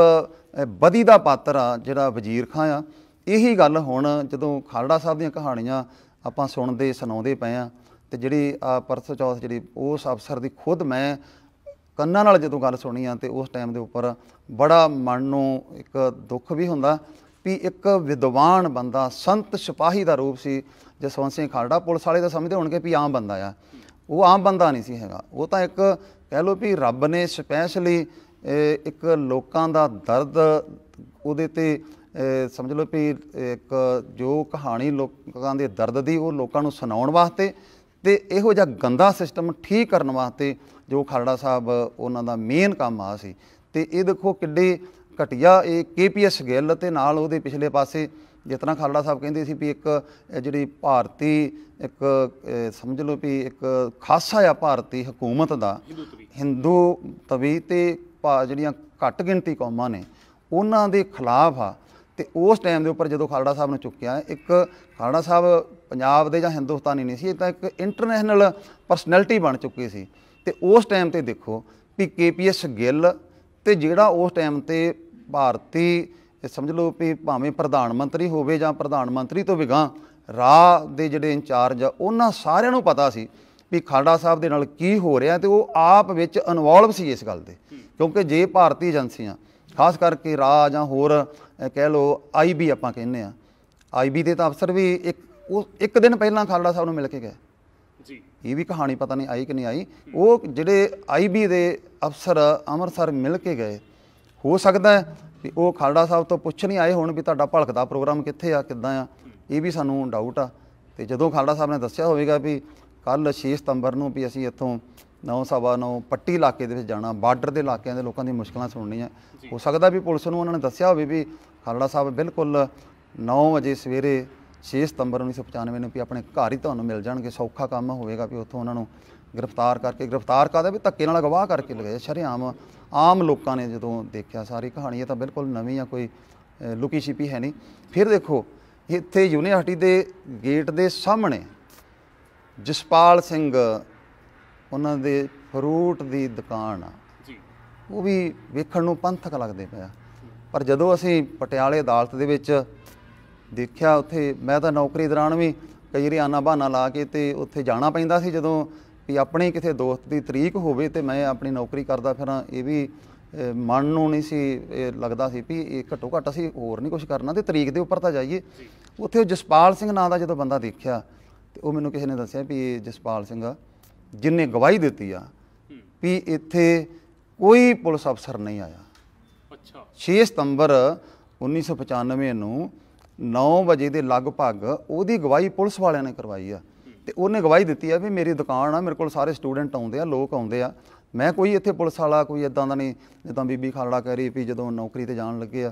Speaker 2: ਬਦੀ ਦਾ ਪਾਤਰ ਆ ਜਿਹੜਾ ਵਜ਼ੀਰ ਖਾਨ ਆ ਇਹੀ ਗੱਲ ਹੁਣ ਜਦੋਂ ਖਾਲੜਾ ਸਾਹਿਬ ਦੀਆਂ ਕਹਾਣੀਆਂ ਆਪਾਂ ਸੁਣਦੇ ਸੁਣਾਉਂਦੇ ਪਏ ਆ ਤੇ ਜਿਹੜੀ ਆ ਪਰਸੋ ਚੌਥ ਜਿਹੜੀ ਉਸ ਅਫਸਰ ਦੀ ਖੁਦ ਮੈਂ ਕੰਨਾਂ ਨਾਲ ਜਦੋਂ ਗੱਲ ਸੁਣੀ ਆ ਤੇ ਉਸ ਟਾਈਮ ਦੇ ਉੱਪਰ ਬੜਾ ਮਨ ਨੂੰ ਇੱਕ ਦੁੱਖ ਵੀ ਹੁੰਦਾ ਵੀ ਇੱਕ ਵਿਦਵਾਨ ਬੰਦਾ ਸੰਤ ਸਿਪਾਹੀ ਦਾ ਰੂਪ ਸੀ ਜਸਵੰਤ ਸਿੰਘ ਖਾਲੜਾ ਪੁਲਿਸ ਵਾਲੇ ਤਾਂ ਸਮਝਦੇ ਹੋਣਗੇ ਵੀ ਆਮ ਬੰਦਾ ਆ ਉਹ ਆਮ ਬੰਦਾ ਨਹੀਂ ਸੀ ਹੈਗਾ ਉਹ ਤਾਂ ਇੱਕ ਕਹਿ ਲੋ ਵੀ ਰੱਬ ਨੇ ਸਪੈਸ਼ਲੀ ਇੱਕ ਲੋਕਾਂ ਦਾ ਦਰਦ ਉਹਦੇ ਤੇ ਸਮਝ ਲਓ ਵੀ ਇੱਕ ਜੋ ਕਹਾਣੀ ਲੋਕਾਂ ਦੇ ਦਰਦ ਦੀ ਉਹ ਲੋਕਾਂ ਨੂੰ ਸੁਣਾਉਣ ਵਾਸਤੇ ਤੇ ਇਹੋ ਜਿਹਾ ਗੰਦਾ ਸਿਸਟਮ ਠੀਕ ਕਰਨ ਵਾਸਤੇ ਜੋ ਖਾਲੜਾ ਸਾਹਿਬ ਉਹਨਾਂ ਦਾ ਮੇਨ ਕੰਮ ਆ ਸੀ ਤੇ ਇਹ ਦੇਖੋ ਕਿੱਡੇ ਘਟਿਆ ਇਹ ਕੇਪੀਐਸ ਗਿੱਲ ਤੇ ਨਾਲ ਉਹਦੇ ਪਿਛਲੇ ਪਾਸੇ ਜਿਸ ਤਰ੍ਹਾਂ ਖਾਲੜਾ ਸਾਹਿਬ ਕਹਿੰਦੇ ਸੀ ਵੀ ਇੱਕ ਜਿਹੜੀ ਭਾਰਤੀ ਇੱਕ ਸਮਝ ਲਓ ਵੀ ਇੱਕ ਖਾਸਾ ਆ ਭਾਰਤੀ ਹਕੂਮਤ ਦਾ ਹਿੰਦੂ ਤਵੀ ਤੇ ਜਿਹੜੀਆਂ ਘੱਟ ਗਿਣਤੀ ਕੌਮਾਂ ਨੇ ਉਹਨਾਂ ਦੇ ਖਿਲਾਫ ਆ ਤੇ ਉਸ ਟਾਈਮ ਦੇ ਉੱਪਰ ਜਦੋਂ ਖਾਲੜਾ ਸਾਹਿਬ ਨੂੰ ਚੁੱਕਿਆ ਇੱਕ ਖਾਲੜਾ ਸਾਹਿਬ ਪੰਜਾਬ ਦੇ ਜਾਂ ਹਿੰਦੁਸਤਾਨੀ ਨਹੀਂ ਸੀ ਇਹ ਤਾਂ ਇੱਕ ਇੰਟਰਨੈਸ਼ਨਲ ਪਰਸਨੈਲਿਟੀ ਬਣ ਚੁੱਕੀ ਸੀ ਤੇ ਉਸ ਟਾਈਮ ਤੇ ਦੇਖੋ ਵੀ ਕੇਪੀਐਸ ਗਿੱਲ ਤੇ ਜਿਹੜਾ ਉਸ ਟਾਈਮ ਤੇ ਭਾਰਤੀ ਤੇ ਸਮਝ ਲਓ ਵੀ ਭਾਵੇਂ ਪ੍ਰਧਾਨ ਮੰਤਰੀ ਹੋਵੇ ਜਾਂ ਪ੍ਰਧਾਨ ਮੰਤਰੀ ਤੋਂ ਵਿਗਾ ਰਾਹ ਦੇ ਜਿਹੜੇ ਇੰਚਾਰਜ ਆ ਉਹਨਾਂ ਸਾਰਿਆਂ ਨੂੰ ਪਤਾ ਸੀ ਵੀ ਖਾੜਾ ਸਾਹਿਬ ਦੇ ਨਾਲ ਕੀ ਹੋ ਰਿਹਾ ਤੇ ਉਹ ਆਪ ਵਿੱਚ ਇਨਵੋਲਵ ਸੀ ਇਸ ਗੱਲ ਦੇ ਕਿਉਂਕਿ ਜੇ ਭਾਰਤੀ ਏਜੰਸੀਆਂ ਖਾਸ ਕਰਕੇ ਰਾਹ ਜਾਂ ਹੋਰ ਕਹਿ ਲਓ ਆਈਬੀ ਆਪਾਂ ਕਹਿੰਦੇ ਆ ਆਈਬੀ ਦੇ ਤਾਂ ਅਫਸਰ ਵੀ ਇੱਕ ਉਹ ਇੱਕ ਦਿਨ ਪਹਿਲਾਂ ਖਾਲੜਾ ਸਾਹਿਬ ਨੂੰ ਮਿਲ ਕੇ ਗਏ ਜੀ ਇਹ ਵੀ ਕਹਾਣੀ ਪਤਾ ਨਹੀਂ ਆਈ ਕਿ ਨਹੀਂ ਆਈ ਉਹ ਜਿਹੜੇ ਆਈਬੀ ਦੇ ਅਫਸਰ ਅੰਮ੍ਰਿਤਸਰ ਮਿਲ ਕੇ ਗਏ ਹੋ ਸਕਦਾ ਤੇ ਉਹ ਖਾਲੜਾ ਸਾਹਿਬ ਤੋਂ ਪੁੱਛ ਨਹੀਂ ਆਏ ਹੁਣ ਵੀ ਤੁਹਾਡਾ ਭਲਕਦਾ ਪ੍ਰੋਗਰਾਮ ਕਿੱਥੇ ਆ ਕਿੱਦਾਂ ਆ ਇਹ ਵੀ ਸਾਨੂੰ ਡਾਊਟ ਆ ਤੇ ਜਦੋਂ ਖਾਲੜਾ ਸਾਹਿਬ ਨੇ ਦੱਸਿਆ ਹੋਵੇਗਾ ਵੀ ਕੱਲ 6 ਸਤੰਬਰ ਨੂੰ ਵੀ ਅਸੀਂ ਇੱਥੋਂ ਨੌ ਸਵਾ ਨੌ ਪੱਟੀ ਇਲਾਕੇ ਦੇ ਵਿੱਚ ਜਾਣਾ ਬਾਰਡਰ ਦੇ ਇਲਾਕਿਆਂ ਦੇ ਲੋਕਾਂ ਦੀਆਂ ਮੁਸ਼ਕਲਾਂ ਸੁਣਨੀਆਂ ਹੋ ਸਕਦਾ ਵੀ ਪੁਲਿਸ ਨੂੰ ਉਹਨਾਂ ਨੇ ਦੱਸਿਆ ਹੋਵੇ ਵੀ ਖਾਲੜਾ ਸਾਹਿਬ ਬਿਲਕੁਲ 9 ਵਜੇ ਸਵੇਰੇ 6 ਸਤੰਬਰ 1995 ਨੂੰ ਵੀ ਆਪਣੇ ਘਰ ਹੀ ਤੁਹਾਨੂੰ ਮਿਲ ਜਾਣਗੇ ਸੌਖਾ ਕੰਮ ਹੋਵੇਗਾ ਵੀ ਉੱਥੋਂ ਉਹਨਾਂ ਨੂੰ ਗ੍ਰਿਫਤਾਰ ਕਰਕੇ ਗ੍ਰਿਫਤਾਰ ਕਰਦਾ ਵੀ ਧੱਕੇ ਨਾਲ ਗਵਾਹ ਕਰਕੇ ਲਗਾਇਆ ਸ਼ਰੇਆਮ ਆਮ ਲੋਕਾਂ ਨੇ ਜਦੋਂ ਦੇਖਿਆ ਸਾਰੀ ਕਹਾਣੀ ਇਹ ਤਾਂ ਬਿਲਕੁਲ ਨਵੀਂ ਆ ਕੋਈ ਲੁਕੀ ਛਿਪੀ ਹੈ ਨਹੀਂ ਫਿਰ ਦੇਖੋ ਇੱਥੇ ਯੂਨੀਵਰਸਿਟੀ ਦੇ ਗੇਟ ਦੇ ਸਾਹਮਣੇ ਜਸਪਾਲ ਸਿੰਘ ਉਹਨਾਂ ਦੇ ਫਰੂਟ ਦੀ ਦੁਕਾਨ ਆ ਜੀ ਉਹ ਵੀ ਵੇਖਣ ਨੂੰ ਪੰਥਕ ਲੱਗਦੇ ਪਿਆ ਪਰ ਜਦੋਂ ਅਸੀਂ ਪਟਿਆਲੇ ਅਦਾਲਤ ਦੇ ਵਿੱਚ ਦੇਖਿਆ ਉੱਥੇ ਮੈਂ ਤਾਂ ਨੌਕਰੀ ਦੌਰਾਨ ਵੀ ਕਈ ਰਿਆਨਾ ਬਹਾਨਾ ਲਾ ਕੇ ਤੇ ਉੱਥੇ ਜਾਣਾ ਪੈਂਦਾ ਸੀ ਜਦੋਂ ਵੀ ਆਪਣੇ ਕਿਸੇ ਦੋਸਤ ਦੀ ਤਰੀਕ ਹੋਵੇ ਤੇ ਮੈਂ ਆਪਣੀ ਨੌਕਰੀ ਕਰਦਾ ਫਿਰਾਂ ਇਹ ਵੀ ਮਨ ਨੂੰ ਨਹੀਂ ਸੀ ਇਹ ਲੱਗਦਾ ਸੀ ਵੀ ਇਹ ਘੱਟੋ ਘੱਟ ਅਸੀਂ ਹੋਰ ਨਹੀਂ ਕੁਝ ਕਰਨਾ ਤੇ ਤਰੀਕ ਦੇ ਉੱਪਰ ਤਾਂ ਜਾਈਏ ਉੱਥੇ ਉਹ ਜਸਪਾਲ ਸਿੰਘ ਨਾਂ ਦਾ ਜਦੋਂ ਬੰਦਾ ਦੇਖਿਆ ਤੇ ਉਹ ਮੈਨੂੰ ਕਿਸੇ ਨੇ ਦੱਸਿਆ ਵੀ ਇਹ ਜਸਪਾਲ ਸਿੰਘ ਆ ਜਿਨਨੇ ਗਵਾਹੀ ਦਿੱਤੀ ਆ ਵੀ ਇੱਥੇ ਕੋਈ ਪੁਲਿਸ ਅਫਸਰ ਨਹੀਂ ਆਇਆ ਅੱਛਾ 6 ਸਤੰਬਰ 1995 ਨੂੰ 9 ਵਜੇ ਦੇ ਲਗਭਗ ਉਹਦੀ ਗਵਾਹੀ ਪੁਲਿਸ ਵਾਲਿਆਂ ਨੇ ਕਰਵਾਈ ਆ ਤੇ ਉਹਨੇ ਗਵਾਹੀ ਦਿੱਤੀ ਆ ਵੀ ਮੇਰੀ ਦੁਕਾਨ ਆ ਮੇਰੇ ਕੋਲ ਸਾਰੇ ਸਟੂਡੈਂਟ ਆਉਂਦੇ ਆ ਲੋਕ ਆਉਂਦੇ ਆ ਮੈਂ ਕੋਈ ਇੱਥੇ ਪੁਲਿਸ ਵਾਲਾ ਕੋਈ ਇਦਾਂ ਦਾ ਨਹੀਂ ਜਿੱਦਾਂ ਬੀਬੀ ਖਾਲੜਾ ਕਹਿ ਰਹੀ ਵੀ ਜਦੋਂ ਨੌਕਰੀ ਤੇ ਜਾਣ ਲੱਗੇ ਆ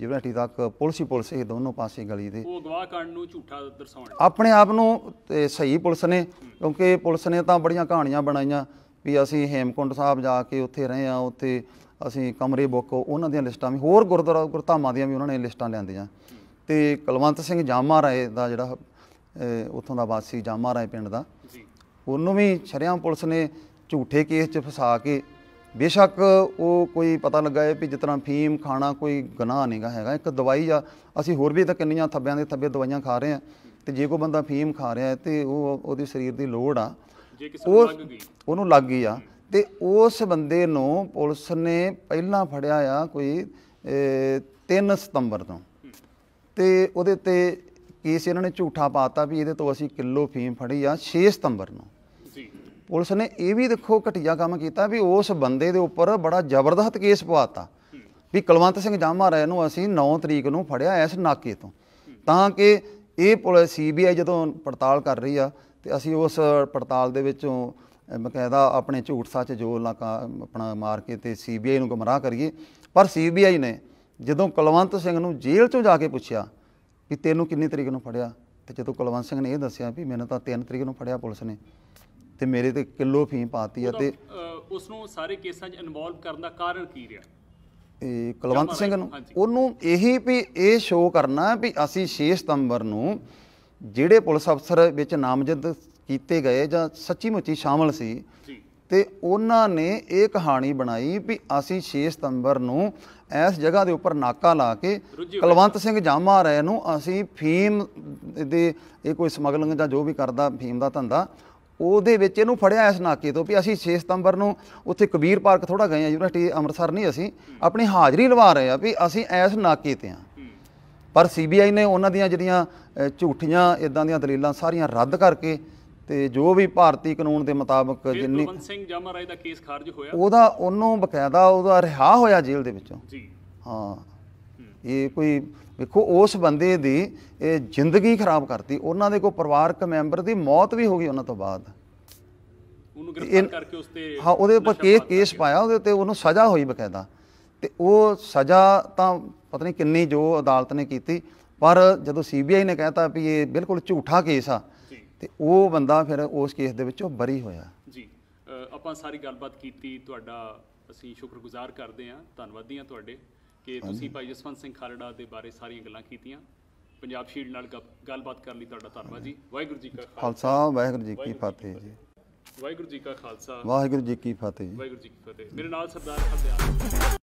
Speaker 2: ਯੂਨੀਵਰਸਿਟੀ ਤੱਕ ਪੁਲਿਸ ਹੀ ਪੁਲਿਸ ਇਹ ਦੋਨੋਂ ਪਾਸੇ ਗਲੀ ਦੇ ਉਹ
Speaker 1: ਗਵਾਹ ਕਰਨ ਨੂੰ ਝੂਠਾ ਦਰਸਾਉਣ
Speaker 2: ਆਪਣੇ ਆਪ ਨੂੰ ਤੇ ਸਹੀ ਪੁਲਿਸ ਨੇ ਕਿਉਂਕਿ ਪੁਲਿਸ ਨੇ ਤਾਂ ਬੜੀਆਂ ਕਹਾਣੀਆਂ ਬਣਾਈਆਂ ਵੀ ਅਸੀਂ ਹੇਮਕੁੰਡ ਸਾਹਿਬ ਜਾ ਕੇ ਉੱਥੇ ਰਹੇ ਆ ਉੱਥੇ ਅਸੀਂ ਕਮਰੇ ਬੁੱਕ ਉਹਨਾਂ ਦੀਆਂ ਲਿਸਟਾਂ ਵੀ ਹੋਰ ਗੁਰਦੁਆਰਾ ਗੁਰਧਾਮਾਂ ਦੀਆਂ ਵੀ ਉਹਨਾਂ ਨੇ ਲਿਸਟਾਂ ਲੈਂਦੀਆਂ ਤੇ ਕਲਵੰਤ ਸਿੰਘ ਜਾਮਾ ਰਾਏ ਦਾ ਜਿਹੜਾ ਉਥੋਂ ਦਾ ਵਾਸੀ ਜਾਮਾ ਰਾਏ ਪਿੰਡ ਦਾ ਜੀ ਉਹਨੂੰ ਵੀ ਛਰਿਆਂ ਪੁਲਿਸ ਨੇ ਝੂਠੇ ਕੇਸ 'ਚ ਫਸਾ ਕੇ ਬੇਸ਼ੱਕ ਉਹ ਕੋਈ ਪਤਾ ਲੱਗਾ ਹੈ ਵੀ ਜਿਸ ਤਰ੍ਹਾਂ ਫੀਮ ਖਾਣਾ ਕੋਈ ਗੁਨਾਹ ਨਹੀਂਗਾ ਹੈਗਾ ਇੱਕ ਦਵਾਈ ਆ ਅਸੀਂ ਹੋਰ ਵੀ ਤਾਂ ਕਿੰਨੀਆਂ ਥੱਬਿਆਂ ਦੇ ਥੱਬੇ ਦਵਾਈਆਂ ਖਾ ਰਹੇ ਆ ਤੇ ਜੇ ਕੋਈ ਬੰਦਾ ਫੀਮ ਖਾ ਰਿਹਾ ਹੈ ਤੇ ਉਹ ਉਹਦੇ ਸਰੀਰ ਦੀ ਲੋੜ ਆ ਜੇ ਕਿਸੇ ਨੂੰ ਲੱਗ ਗਈ ਉਹਨੂੰ ਲੱਗ ਗਈ ਆ ਤੇ ਉਸ ਬੰਦੇ ਨੂੰ ਪੁਲਿਸ ਨੇ ਪਹਿਲਾਂ ਫੜਿਆ ਆ ਕੋਈ 3 ਸਤੰਬਰ ਤੋਂ ਤੇ ਉਹਦੇ ਤੇ ਕੇਸ ਇਹਨਾਂ ਨੇ ਝੂਠਾ ਪਾਤਾ ਵੀ ਇਹਦੇ ਤੋਂ ਅਸੀਂ ਕਿਲੋ ਫੀਮ ਫੜੀ ਆ 6 ਸਤੰਬਰ ਨੂੰ ਜੀ ਪੁਲਿਸ ਨੇ ਇਹ ਵੀ ਦੇਖੋ ਘਟੀਆ ਕੰਮ ਕੀਤਾ ਵੀ ਉਸ ਬੰਦੇ ਦੇ ਉੱਪਰ ਬੜਾ ਜ਼ਬਰਦਸਤ ਕੇਸ ਪਵਾਤਾ ਵੀ ਕੁਲਵੰਤ ਸਿੰਘ ਜਾਮਾ ਰਾਏ ਨੂੰ ਅਸੀਂ 9 ਤਰੀਕ ਨੂੰ ਫੜਿਆ ਐਸ ਨਾਕੇ ਤੋਂ ਤਾਂ ਕਿ ਇਹ ਪੁਲਿਸ ਸੀਬੀਆਈ ਜਦੋਂ ਪੜਤਾਲ ਕਰ ਰਹੀ ਆ ਤੇ ਅਸੀਂ ਉਸ ਪੜਤਾਲ ਦੇ ਵਿੱਚੋਂ ਬਕਾਇਦਾ ਆਪਣੇ ਝੂਠ ਸੱਚ ਜੋ ਨਾ ਆਪਣਾ ਮਾਰ ਕੇ ਤੇ ਸੀਬੀਆਈ ਨੂੰ ਗਮਰਾਹ ਕਰੀਏ ਪਰ ਸੀਬੀਆਈ ਨੇ ਜਦੋਂ ਕੁਲਵੰਤ ਸਿੰਘ ਨੂੰ ਜੇਲ੍ਹ ਚੋਂ ਜਾ ਕੇ ਪੁੱਛਿਆ ਵੀ ਤੈਨੂੰ ਕਿੰਨੀ ਤਰੀਕ ਨੂੰ ਫੜਿਆ ਤੇ ਜਦੋਂ ਕੁਲਵੰਤ ਸਿੰਘ ਨੇ ਇਹ ਦੱਸਿਆ ਵੀ ਮੈਨੂੰ ਤਾਂ 3 ਤਰੀਕ ਨੂੰ ਫੜਿਆ ਪੁਲਿਸ ਨੇ ਤੇ ਮੇਰੇ ਤੇ ਕਿਲੋ ਫੀਮ ਪਾਤੀ ਆ ਤੇ
Speaker 1: ਉਸ ਨੂੰ ਸਾਰੇ ਕੇਸਾਂ 'ਚ ਇਨਵੋਲਵ ਕਰਨ ਦਾ ਕਾਰਨ ਕੀ ਰਿਹਾ
Speaker 2: ਇਹ ਕੁਲਵੰਤ ਸਿੰਘ ਨੂੰ ਉਹਨੂੰ ਇਹੀ ਵੀ ਇਹ ਸ਼ੋਅ ਕਰਨਾ ਵੀ ਅਸੀਂ 6 ਸਤੰਬਰ ਨੂੰ ਜਿਹੜੇ ਪੁਲਿਸ ਅਫਸਰ ਵਿੱਚ ਨਾਮਜ਼ਦ ਕੀਤੇ ਗਏ ਜਾਂ ਸੱਚੀ ਮੁੱਚੀ ਸ਼ਾਮਲ ਸੀ ਤੇ ਉਹਨਾਂ ਨੇ ਇਹ ਕਹਾਣੀ ਬਣਾਈ ਵੀ ਅਸੀਂ 6 ਸਤੰਬਰ ਨੂੰ ਇਸ ਜਗ੍ਹਾ ਦੇ ਉੱਪਰ ਨਾਕਾ ਲਾ ਕੇ ਕਲਵੰਤ ਸਿੰਘ ਜਾਮਾ ਰਾਏ ਨੂੰ ਅਸੀਂ ਫੀਮ ਦੇ ਇਹ ਕੋਈ ਸਮਗਲਿੰਗ ਜਾਂ ਜੋ ਵੀ ਕਰਦਾ ਫੀਮ ਦਾ ਧੰਦਾ ਉਹਦੇ ਵਿੱਚ ਇਹਨੂੰ ਫੜਿਆ ਇਸ ਨਾਕੇ ਤੋਂ ਵੀ ਅਸੀਂ 6 ਸਤੰਬਰ ਨੂੰ ਉੱਥੇ ਕਬੀਰ ਪਾਰਕ ਥੋੜਾ ਗਏ ਆ ਯੂਨੀਵਰਸਿਟੀ ਅੰਮ੍ਰਿਤਸਰ ਨਹੀਂ ਅਸੀਂ ਆਪਣੀ ਹਾਜ਼ਰੀ ਲਵਾ ਰਹੇ ਆ ਵੀ ਅਸੀਂ ਇਸ ਨਾਕੇ ਤੇ ਆ ਪਰ ਸੀਬੀਆਈ ਨੇ ਉਹਨਾਂ ਦੀਆਂ ਜਿਹੜੀਆਂ ਝੂਠੀਆਂ ਇਦਾਂ ਦੀਆਂ ਦਲੀਲਾਂ ਸਾਰੀਆਂ ਰੱਦ ਕਰਕੇ ਤੇ ਜੋ ਵੀ ਭਾਰਤੀ ਕਾਨੂੰਨ ਦੇ ਮੁਤਾਬਕ ਜਿੰਨੀ ਗੁਰਵੰਤ
Speaker 1: ਸਿੰਘ ਰਾਏ ਦਾ ਕੇਸ ਖਾਰਜ ਹੋਇਆ
Speaker 2: ਉਹਦਾ ਉਹਨੂੰ ਬਕਾਇਦਾ ਉਹਦਾ ਰਿਹਾ ਹੋਇਆ ਜੇਲ੍ਹ ਦੇ ਵਿੱਚੋਂ ਜੀ ਹਾਂ ਇਹ ਕੋਈ ਵੇਖੋ ਉਸ ਬੰਦੇ ਦੀ ਇਹ ਜ਼ਿੰਦਗੀ ਖਰਾਬ ਕਰਤੀ ਉਹਨਾਂ ਦੇ ਕੋ ਪਰਿਵਾਰਕ ਮੈਂਬਰ ਦੀ ਮੌਤ ਵੀ ਹੋ ਗਈ ਉਹਨਾਂ ਤੋਂ ਬਾਅਦ ਉਹਨੂੰ ਗ੍ਰਿਫਤਾਰ ਕਰਕੇ ਉਸ ਤੇ ਹਾਂ ਉਹਦੇ ਉੱਪਰ ਕੇਸ ਕੇਸ ਪਾਇਆ ਉਹਦੇ ਉੱਤੇ ਉਹਨੂੰ ਸਜ਼ਾ ਹੋਈ ਬਕਾਇਦਾ ਤੇ ਉਹ ਸਜ਼ਾ ਤਾਂ ਪਤਾ ਨਹੀਂ ਕਿੰਨੀ ਜੋ ਅਦਾਲਤ ਨੇ ਕੀਤੀ ਪਰ ਜਦੋਂ ਸੀਬੀਆਈ ਨੇ ਕਹਿਤਾ ਵੀ ਇਹ ਬਿਲਕੁਲ ਝੂਠਾ ਕੇਸ ਆ ਤੇ ਉਹ ਬੰਦਾ ਫਿਰ ਉਸ ਕੇਸ ਦੇ ਵਿੱਚੋਂ ਬਰੀ ਹੋਇਆ
Speaker 1: ਜੀ ਆਪਾਂ ਸਾਰੀ ਗੱਲਬਾਤ ਕੀਤੀ ਤੁਹਾਡਾ ਅਸੀਂ ਸ਼ੁਕਰਗੁਜ਼ਾਰ ਕਰਦੇ ਹਾਂ ਧੰਨਵਾਦੀਆਂ ਤੁਹਾਡੇ ਕਿ ਤੁਸੀਂ ਭਾਈ ਜਸਵੰਤ ਸਿੰਘ ਖਾਲੜਾ ਦੇ ਬਾਰੇ ਸਾਰੀਆਂ ਗੱਲਾਂ ਕੀਤੀਆਂ ਪੰਜਾਬ ਸ਼ੀਲਡ ਨਾਲ ਗੱਲਬਾਤ ਕਰਨ ਲਈ ਤੁਹਾਡਾ ਧੰਨਵਾਦ ਜੀ ਵਾਹਿਗੁਰੂ ਜੀ ਕਾ ਖਾਲਸਾ ਵਾਹਿਗੁਰੂ ਜੀ ਕੀ ਫਤਿਹ ਜੀ ਵਾਹਿਗੁਰੂ ਜੀ ਕਾ ਖਾਲਸਾ ਵਾਹਿਗੁਰੂ ਜੀ ਕੀ ਫਤਿਹ ਵਾਹਿਗੁਰੂ ਜੀ ਕੀ ਫਤਿਹ ਮੇਰੇ ਨਾਲ ਸਰਦਾਰ ਹਰਦਿਆਲ